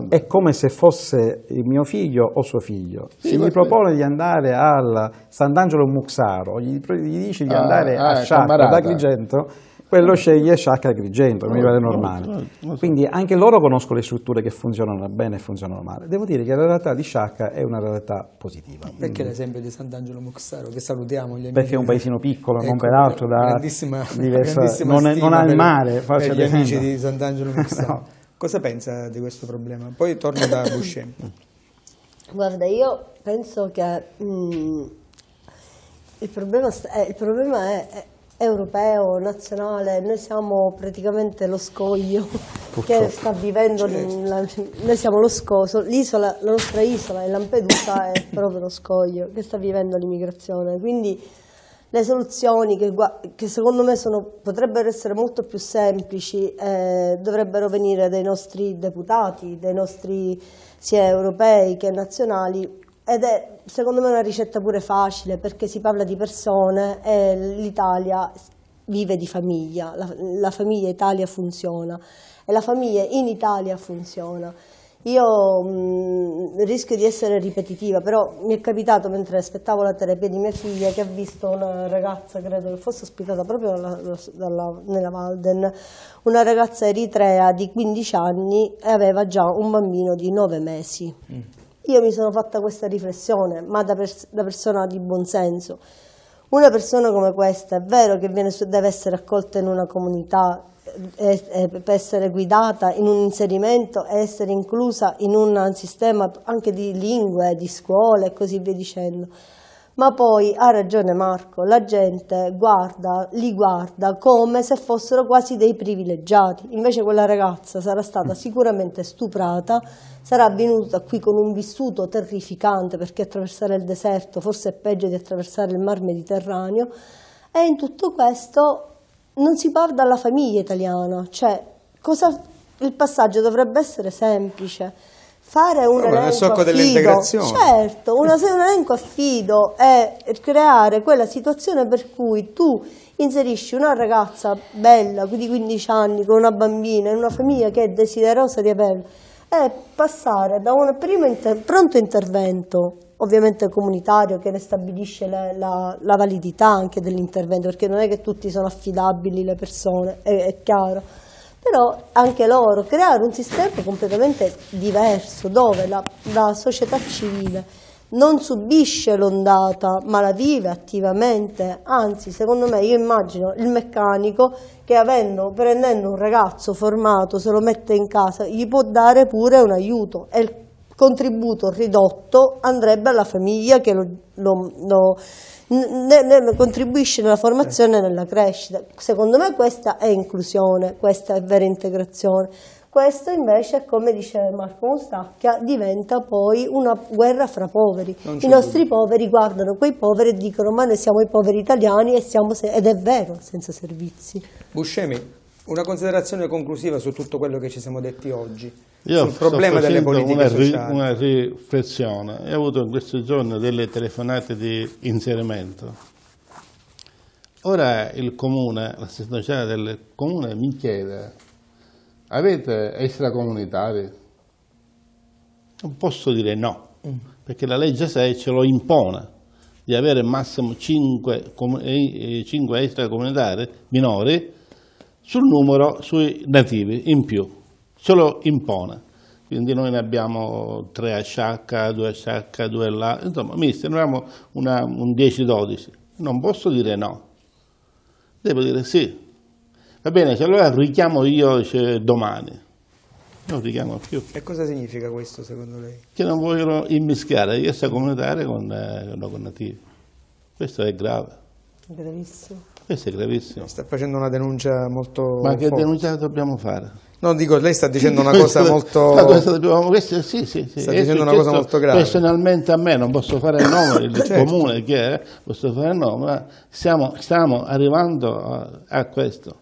è come se fosse mio figlio o suo figlio. Sì, se gli propone di andare al Sant'Angelo Muxaro, gli, gli dice di ah, andare ah, a Sciacca ad Agrigento, quello ah. sceglie Sciacca Agrigento, mi ah, pare ah, normale. Quindi anche loro conoscono le strutture che funzionano bene e funzionano male. Devo dire che la realtà di Sciacca è una realtà positiva.
Perché mm. l'esempio di Sant'Angelo Muxaro, che salutiamo gli amici. Perché è un paesino piccolo, ecco, non peraltro da grandissima, diversa, grandissima non, è, non ha il mare. Per, per gli amici di Sant'Angelo Muxaro. Cosa pensa di questo problema? Poi torno da Boucher.
Guarda, io penso che mh, mm, il, problema, eh, il problema, è, è europeo, nazionale, noi siamo praticamente lo scoglio Purtroppo. che sta vivendo, certo. la, noi siamo lo scoso, l'isola, la nostra isola è Lampedusa è proprio lo scoglio che sta vivendo l'immigrazione, quindi le soluzioni che, che secondo me sono, potrebbero essere molto più semplici eh, dovrebbero venire dai nostri deputati, dai nostri sia europei che nazionali ed è secondo me una ricetta pure facile perché si parla di persone e l'Italia vive di famiglia, la, la famiglia Italia funziona e la famiglia in Italia funziona. Io mh, rischio di essere ripetitiva, però mi è capitato mentre aspettavo la terapia di mia figlia che ha visto una ragazza, credo che fosse ospitata proprio dalla, dalla, nella Valden, una ragazza eritrea di 15 anni e aveva già un bambino di 9 mesi. Mm. Io mi sono fatta questa riflessione, ma da, pers da persona di buonsenso. Una persona come questa è vero che viene, deve essere accolta in una comunità, per essere guidata in un inserimento e essere inclusa in un sistema anche di lingue, di scuole e così via dicendo. Ma poi ha ragione Marco, la gente guarda, li guarda come se fossero quasi dei privilegiati. Invece quella ragazza sarà stata mm. sicuramente stuprata, sarà venuta qui con un vissuto terrificante perché attraversare il deserto forse è peggio di attraversare il mar Mediterraneo e in tutto questo non si parla alla famiglia italiana, cioè cosa, il passaggio dovrebbe essere semplice. Fare un Vabbè, elenco affido, certo, una, un elenco affido è creare quella situazione per cui tu inserisci una ragazza bella di 15 anni con una bambina in una famiglia che è desiderosa di averla, è passare da un primo inter pronto intervento ovviamente comunitario che ne stabilisce la, la, la validità anche dell'intervento, perché non è che tutti sono affidabili le persone, è, è chiaro, però anche loro creare un sistema completamente diverso dove la, la società civile non subisce l'ondata ma la vive attivamente, anzi secondo me io immagino il meccanico che avendo, prendendo un ragazzo formato se lo mette in casa gli può dare pure un aiuto, è il contributo ridotto andrebbe alla famiglia che lo, lo, lo ne, ne contribuisce nella formazione e nella crescita. Secondo me questa è inclusione, questa è vera integrazione. Questo invece, come diceva Marco Mustacchia, diventa poi una guerra fra poveri. I nostri dubbio. poveri guardano quei poveri e dicono ma noi siamo i poveri italiani e siamo ed è vero, senza servizi.
Buscemi, una considerazione conclusiva su tutto quello che ci siamo detti oggi. Io sul problema delle
politiche una, sociali. una riflessione. ho avuto in questi giorni delle telefonate di inserimento. Ora il comune, l'assistenza sociale del comune mi chiede, avete extracomunitari? Non posso dire no, mm. perché la legge 6 ce lo impone di avere massimo 5, 5 extracomunitari minori sul numero sui nativi in più, solo lo impone. Quindi noi ne abbiamo 3 a Sciacca, 2 a 2 là, insomma, mister, noi abbiamo una, un 10-12. Non posso dire no, devo dire sì. Va bene, se allora richiamo io cioè, domani. Non richiamo
più. E cosa significa questo secondo lei?
Che non vogliono immischiare essa comunitaria con, eh, nativi. Questo è grave.
Gravissimo.
Questo eh, è gravissimo. Sta facendo una denuncia molto Ma che forte. denuncia dobbiamo fare? No, dico, lei sta dicendo una cosa molto... Dobbiamo, questo, sì, sì, sì. Sta dicendo una cosa molto grave. Personalmente a me, non posso fare il nome del certo. comune che è, posso fare il nome, ma stiamo, stiamo arrivando a, a questo.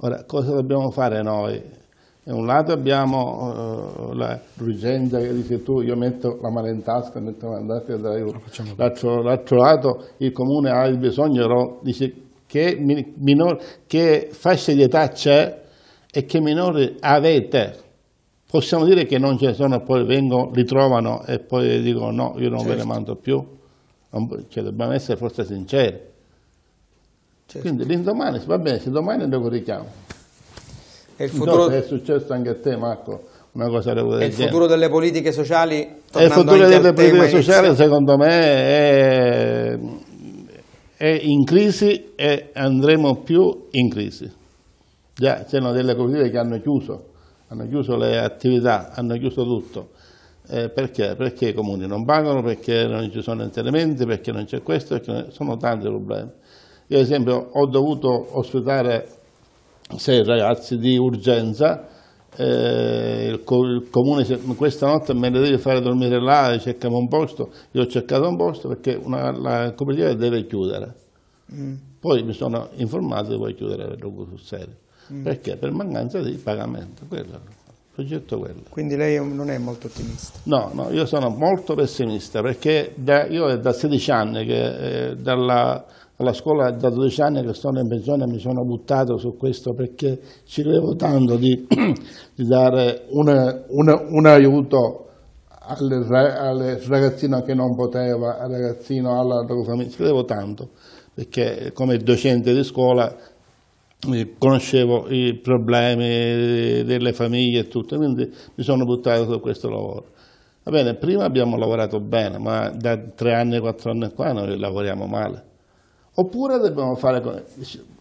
Ora, cosa dobbiamo fare noi? Da un lato abbiamo uh, la ruggenda che dice tu, io metto la mano in tasca, metto la mano in tasca, l'altro lato il comune ha il bisogno, però dice che, minor, che età c'è e che minori avete. Possiamo dire che non ce ne sono, poi vengono, li trovano e poi dicono no, io non certo. ve ne certo. mando più. Cioè, dobbiamo essere forse sinceri. Certo. Quindi l'indomani, va bene, se domani lo richiamo.
E il futuro... No, è
successo anche a te Marco, una cosa del genere. E il futuro
delle politiche sociali, Il futuro delle politiche
sociali secondo me è è in crisi e andremo più in crisi. Già c'erano delle cooperative che hanno chiuso, hanno chiuso le attività, hanno chiuso tutto. Eh, perché? Perché i comuni non pagano, perché non ci sono interventi, perché non c'è questo, non... sono tanti problemi. Io ad esempio ho dovuto ospitare sei ragazzi di urgenza eh, il, il, comune questa notte me ne deve fare dormire là, cerchiamo un posto, io ho cercato un posto perché una, la cooperativa deve chiudere. Mm. Poi mi sono informato che vuoi chiudere il luogo sul serio, mm. perché per mancanza di pagamento, quello, progetto quello. Quindi lei non è
molto ottimista?
No, no io sono molto pessimista perché da, io è da 16 anni che eh, dalla alla scuola da 12 anni che sono in pensione mi sono buttato su questo perché ci credevo tanto di, di dare una, una, un aiuto al, al, ragazzino che non poteva, al ragazzino, alla famiglia, ci credevo tanto perché come docente di scuola eh, conoscevo i problemi delle famiglie e tutto, quindi mi sono buttato su questo lavoro. Va bene, prima abbiamo lavorato bene, ma da tre anni, quattro anni qua noi lavoriamo male Oppure dobbiamo fare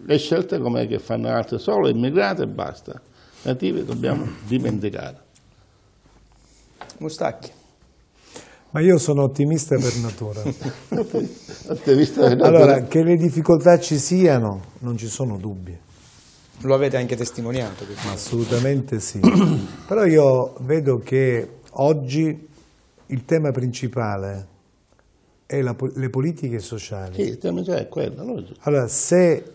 le scelte come che fanno altre solo, immigrate e basta. Nativi dobbiamo dimenticare. Mustacchi.
Ma io sono ottimista per natura. ottimista per natura. Allora, che le difficoltà ci siano, non ci sono dubbi. Lo avete anche testimoniato. Quindi. Assolutamente sì. Però io vedo che oggi il tema principale è la, le politiche sociali. Sì, il tema
è quello. Logico.
Allora, se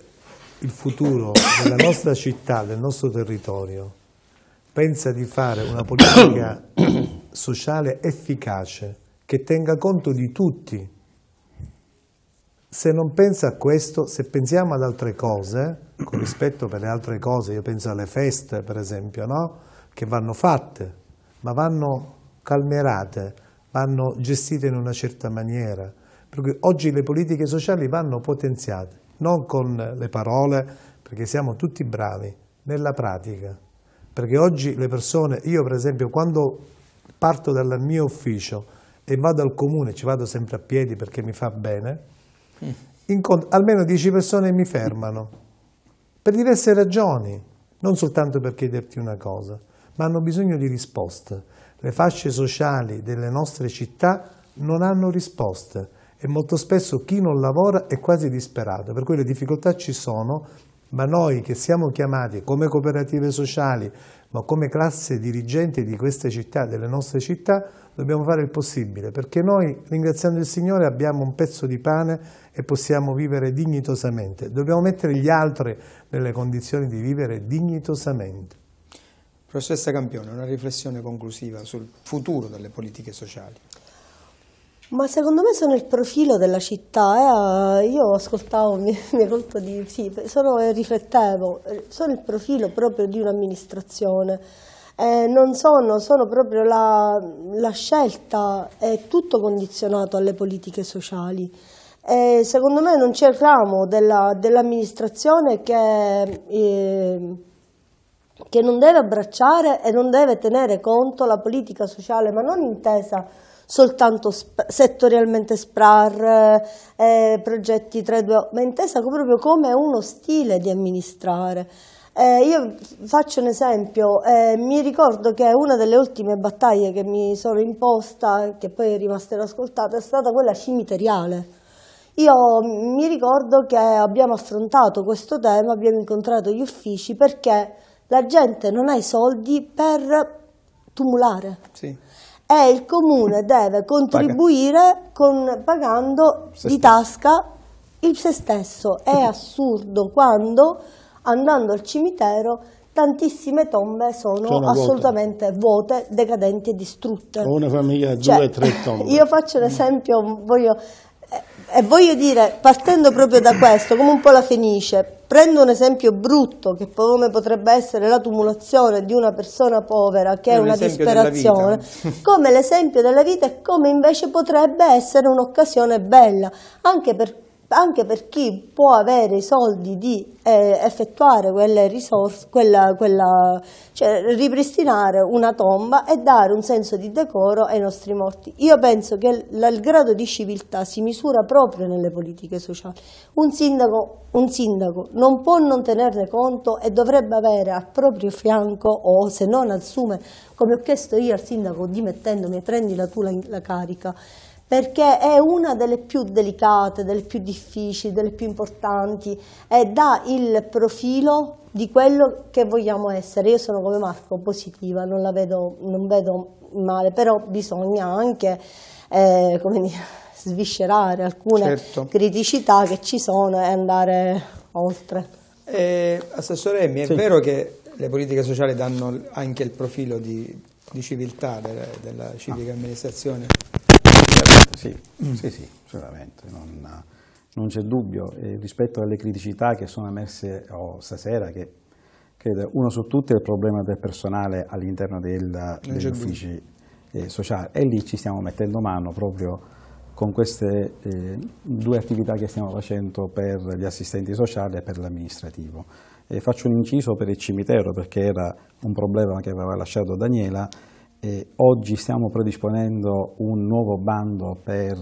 il futuro della nostra città, del nostro territorio, pensa di fare una politica sociale efficace, che tenga conto di tutti, se non pensa a questo, se pensiamo ad altre cose, con rispetto per le altre cose, io penso alle feste per esempio, no? che vanno fatte, ma vanno calmerate, vanno gestite in una certa maniera. Perché oggi le politiche sociali vanno potenziate, non con le parole, perché siamo tutti bravi, nella pratica. Perché oggi le persone, io per esempio quando parto dal mio ufficio e vado al comune, ci vado sempre a piedi perché mi fa bene, mm. almeno 10 persone mi fermano, per diverse ragioni, non soltanto per chiederti una cosa, ma hanno bisogno di risposte. Le fasce sociali delle nostre città non hanno risposte e molto spesso chi non lavora è quasi disperato, per cui le difficoltà ci sono, ma noi che siamo chiamati come cooperative sociali, ma come classe dirigente di queste città, delle nostre città, dobbiamo fare il possibile, perché noi, ringraziando il Signore, abbiamo un pezzo di pane e possiamo vivere dignitosamente. Dobbiamo mettere gli altri nelle condizioni di vivere dignitosamente.
Professoressa Campione, una riflessione conclusiva sul futuro delle politiche sociali.
Ma secondo me sono il profilo della città, eh? io ascoltavo, mi, mi colto di, sì, sono, riflettevo, eh, sono il profilo proprio di un'amministrazione, eh, non sono, sono proprio la, la, scelta, è tutto condizionato alle politiche sociali. Eh, secondo me non c'è il ramo dell'amministrazione dell che eh, che non deve abbracciare e non deve tenere conto la politica sociale, ma non intesa soltanto sp settorialmente SPRAR, eh, progetti 3-2, ma intesa proprio come uno stile di amministrare. Eh, io faccio un esempio, eh, mi ricordo che una delle ultime battaglie che mi sono imposta, che poi è rimasta inascoltata, è stata quella cimiteriale. Io mi ricordo che abbiamo affrontato questo tema, abbiamo incontrato gli uffici perché la gente non ha i soldi per tumulare. Sì. E il comune deve contribuire con, pagando se di tasca il se stesso. È assurdo quando andando al cimitero tantissime tombe sono, sono assolutamente vuote. vuote, decadenti e distrutte. una
famiglia, cioè, due o tre tombe. Io
faccio l'esempio, voglio e voglio dire, partendo proprio da questo, come un po' la Fenice, prendo un esempio brutto che come potrebbe essere la tumulazione di una persona povera che è un una disperazione, come l'esempio della vita e come invece potrebbe essere un'occasione bella, anche per anche per chi può avere i soldi di eh, effettuare quelle risorse, quella, quella, cioè ripristinare una tomba e dare un senso di decoro ai nostri morti. Io penso che il, il grado di civiltà si misura proprio nelle politiche sociali. Un sindaco, un sindaco, non può non tenerne conto e dovrebbe avere al proprio fianco, o se non assume, come ho chiesto io al sindaco dimettendomi, prendila tu la, la carica, perché è una delle più delicate, delle più difficili, delle più importanti e dà il profilo di quello che vogliamo essere. Io sono come Marco, positiva, non la vedo, non vedo male, però bisogna anche, eh, come dire, sviscerare alcune certo. criticità che ci sono e andare oltre.
Eh, Assessore Emmi, è sì. vero che le politiche sociali danno anche il profilo di, di civiltà della,
della civica amministrazione? Certo, sì, mm. sì, sì, sicuramente, non, non c'è dubbio. E rispetto alle criticità che sono emerse oh, stasera, che credo, uno su tutti è il problema del personale all'interno degli uffici eh, sociali e lì ci stiamo mettendo mano proprio con queste eh, due attività che stiamo facendo per gli assistenti sociali e per l'amministrativo. E faccio un inciso per il cimitero perché era un problema che aveva lasciato Daniela eh, oggi stiamo predisponendo un nuovo bando per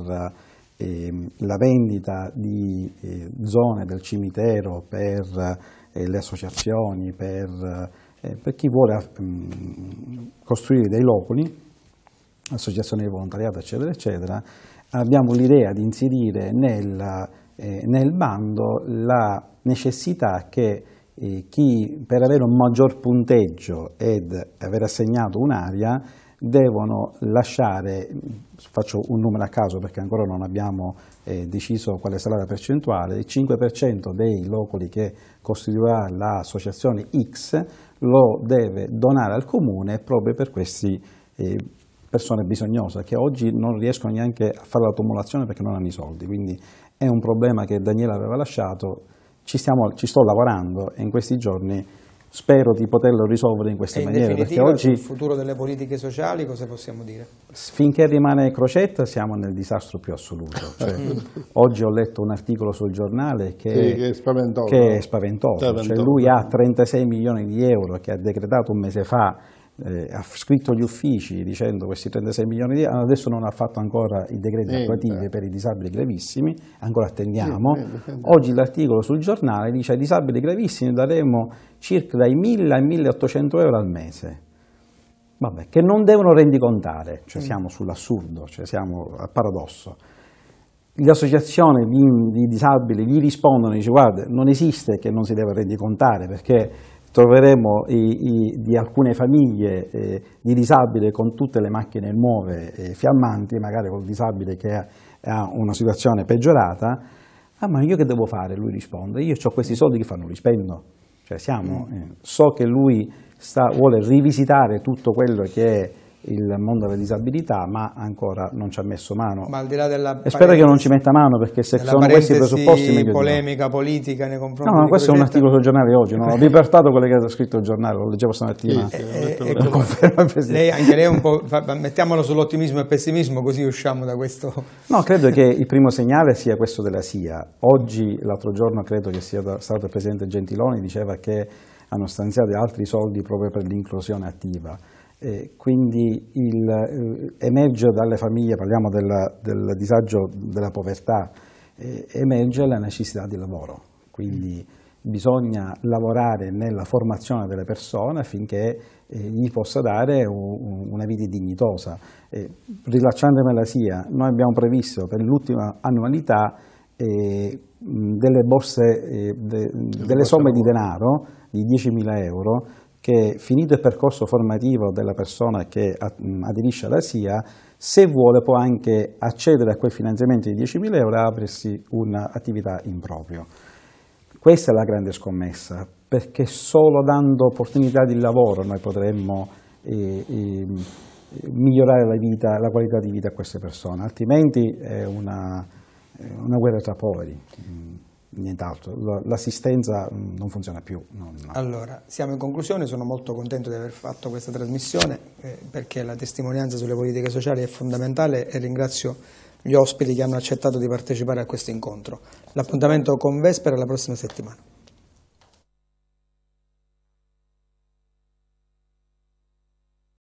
eh, la vendita di eh, zone del cimitero per eh, le associazioni, per, eh, per chi vuole mh, mm, costruire dei loculi, associazioni di volontariato, eccetera, eccetera. Abbiamo l'idea di inserire nel, eh, nel bando la necessità che chi per avere un maggior punteggio ed aver assegnato un'area devono lasciare, faccio un numero a caso perché ancora non abbiamo eh, deciso quale sarà la percentuale, il 5% dei loculi che costituirà l'associazione X lo deve donare al comune proprio per queste eh, persone bisognose che oggi non riescono neanche a fare l'automolazione perché non hanno i soldi, quindi è un problema che Daniele aveva lasciato ci, stiamo, ci sto lavorando e in questi giorni spero di poterlo risolvere in questa e maniera. In oggi, sul
futuro delle politiche sociali cosa possiamo
dire? Finché rimane Crocetta siamo nel disastro più assoluto. Cioè, mm. oggi ho letto un articolo sul giornale che, sì, che è spaventoso. Che è spaventoso. Cioè, lui ha 36 milioni di euro che ha decretato un mese fa eh, ha scritto gli uffici dicendo questi 36 milioni di euro, adesso non ha fatto ancora i decreti eh, attuativi per i disabili gravissimi, ancora attendiamo. Oggi l'articolo sul giornale dice ai disabili gravissimi daremo circa dai 1.000 ai 1.800 euro al mese. Vabbè, che non devono rendicontare, cioè mm. siamo sull'assurdo, cioè siamo al paradosso. Le associazioni di, di disabili gli rispondono, dice guarda, non esiste che non si deve rendicontare perché troveremo i, i, di alcune famiglie eh, di disabile con tutte le macchine nuove eh, fiammanti, magari col disabile che ha, ha una situazione peggiorata, ah ma io che devo fare? Lui risponde, io ho questi soldi che fanno, li spendo, cioè siamo, eh, so che lui sta, vuole rivisitare tutto quello che è il mondo della disabilità, ma ancora non ci ha messo mano. Ma
al di là della e spero che non
ci metta mano perché se sono questi i presupposti meglio polemica
no. politica nei confronti No, no, questo è un articolo sul giornale oggi, non ho
riportato quello che ha scritto il giornale, lo leggevo stamattina. Sì, eh, eh, eh, ecco, ecco. lei, anche lei è
un po' fa, mettiamolo sull'ottimismo e pessimismo così usciamo da questo.
No, credo che il primo segnale sia questo della SIA. Oggi l'altro giorno credo che sia stato il presidente Gentiloni diceva che hanno stanziato altri soldi proprio per l'inclusione attiva. Eh, quindi il, eh, emerge dalle famiglie, parliamo della, del disagio della povertà, eh, emerge la necessità di lavoro, quindi bisogna lavorare nella formazione delle persone affinché eh, gli possa dare un, una vita dignitosa. Eh, rilacciandomi alla SIA, noi abbiamo previsto per l'ultima annualità eh, mh, delle borse, de, delle somme di denaro di 10.000 euro che finito il percorso formativo della persona che aderisce alla SIA, se vuole può anche accedere a quei finanziamenti di 10.000 euro e aprirsi un'attività in proprio. Questa è la grande scommessa, perché solo dando opportunità di lavoro noi potremmo eh, eh, migliorare la, vita, la, qualità di vita a queste persone, altrimenti è una, è una guerra tra poveri nient'altro, l'assistenza mm, non funziona più. Non...
Allora, siamo in conclusione, sono molto contento di aver fatto questa trasmissione eh, perché la testimonianza sulle politiche sociali è fondamentale e ringrazio gli ospiti che hanno accettato di partecipare a questo incontro. L'appuntamento con Vesper è la prossima settimana.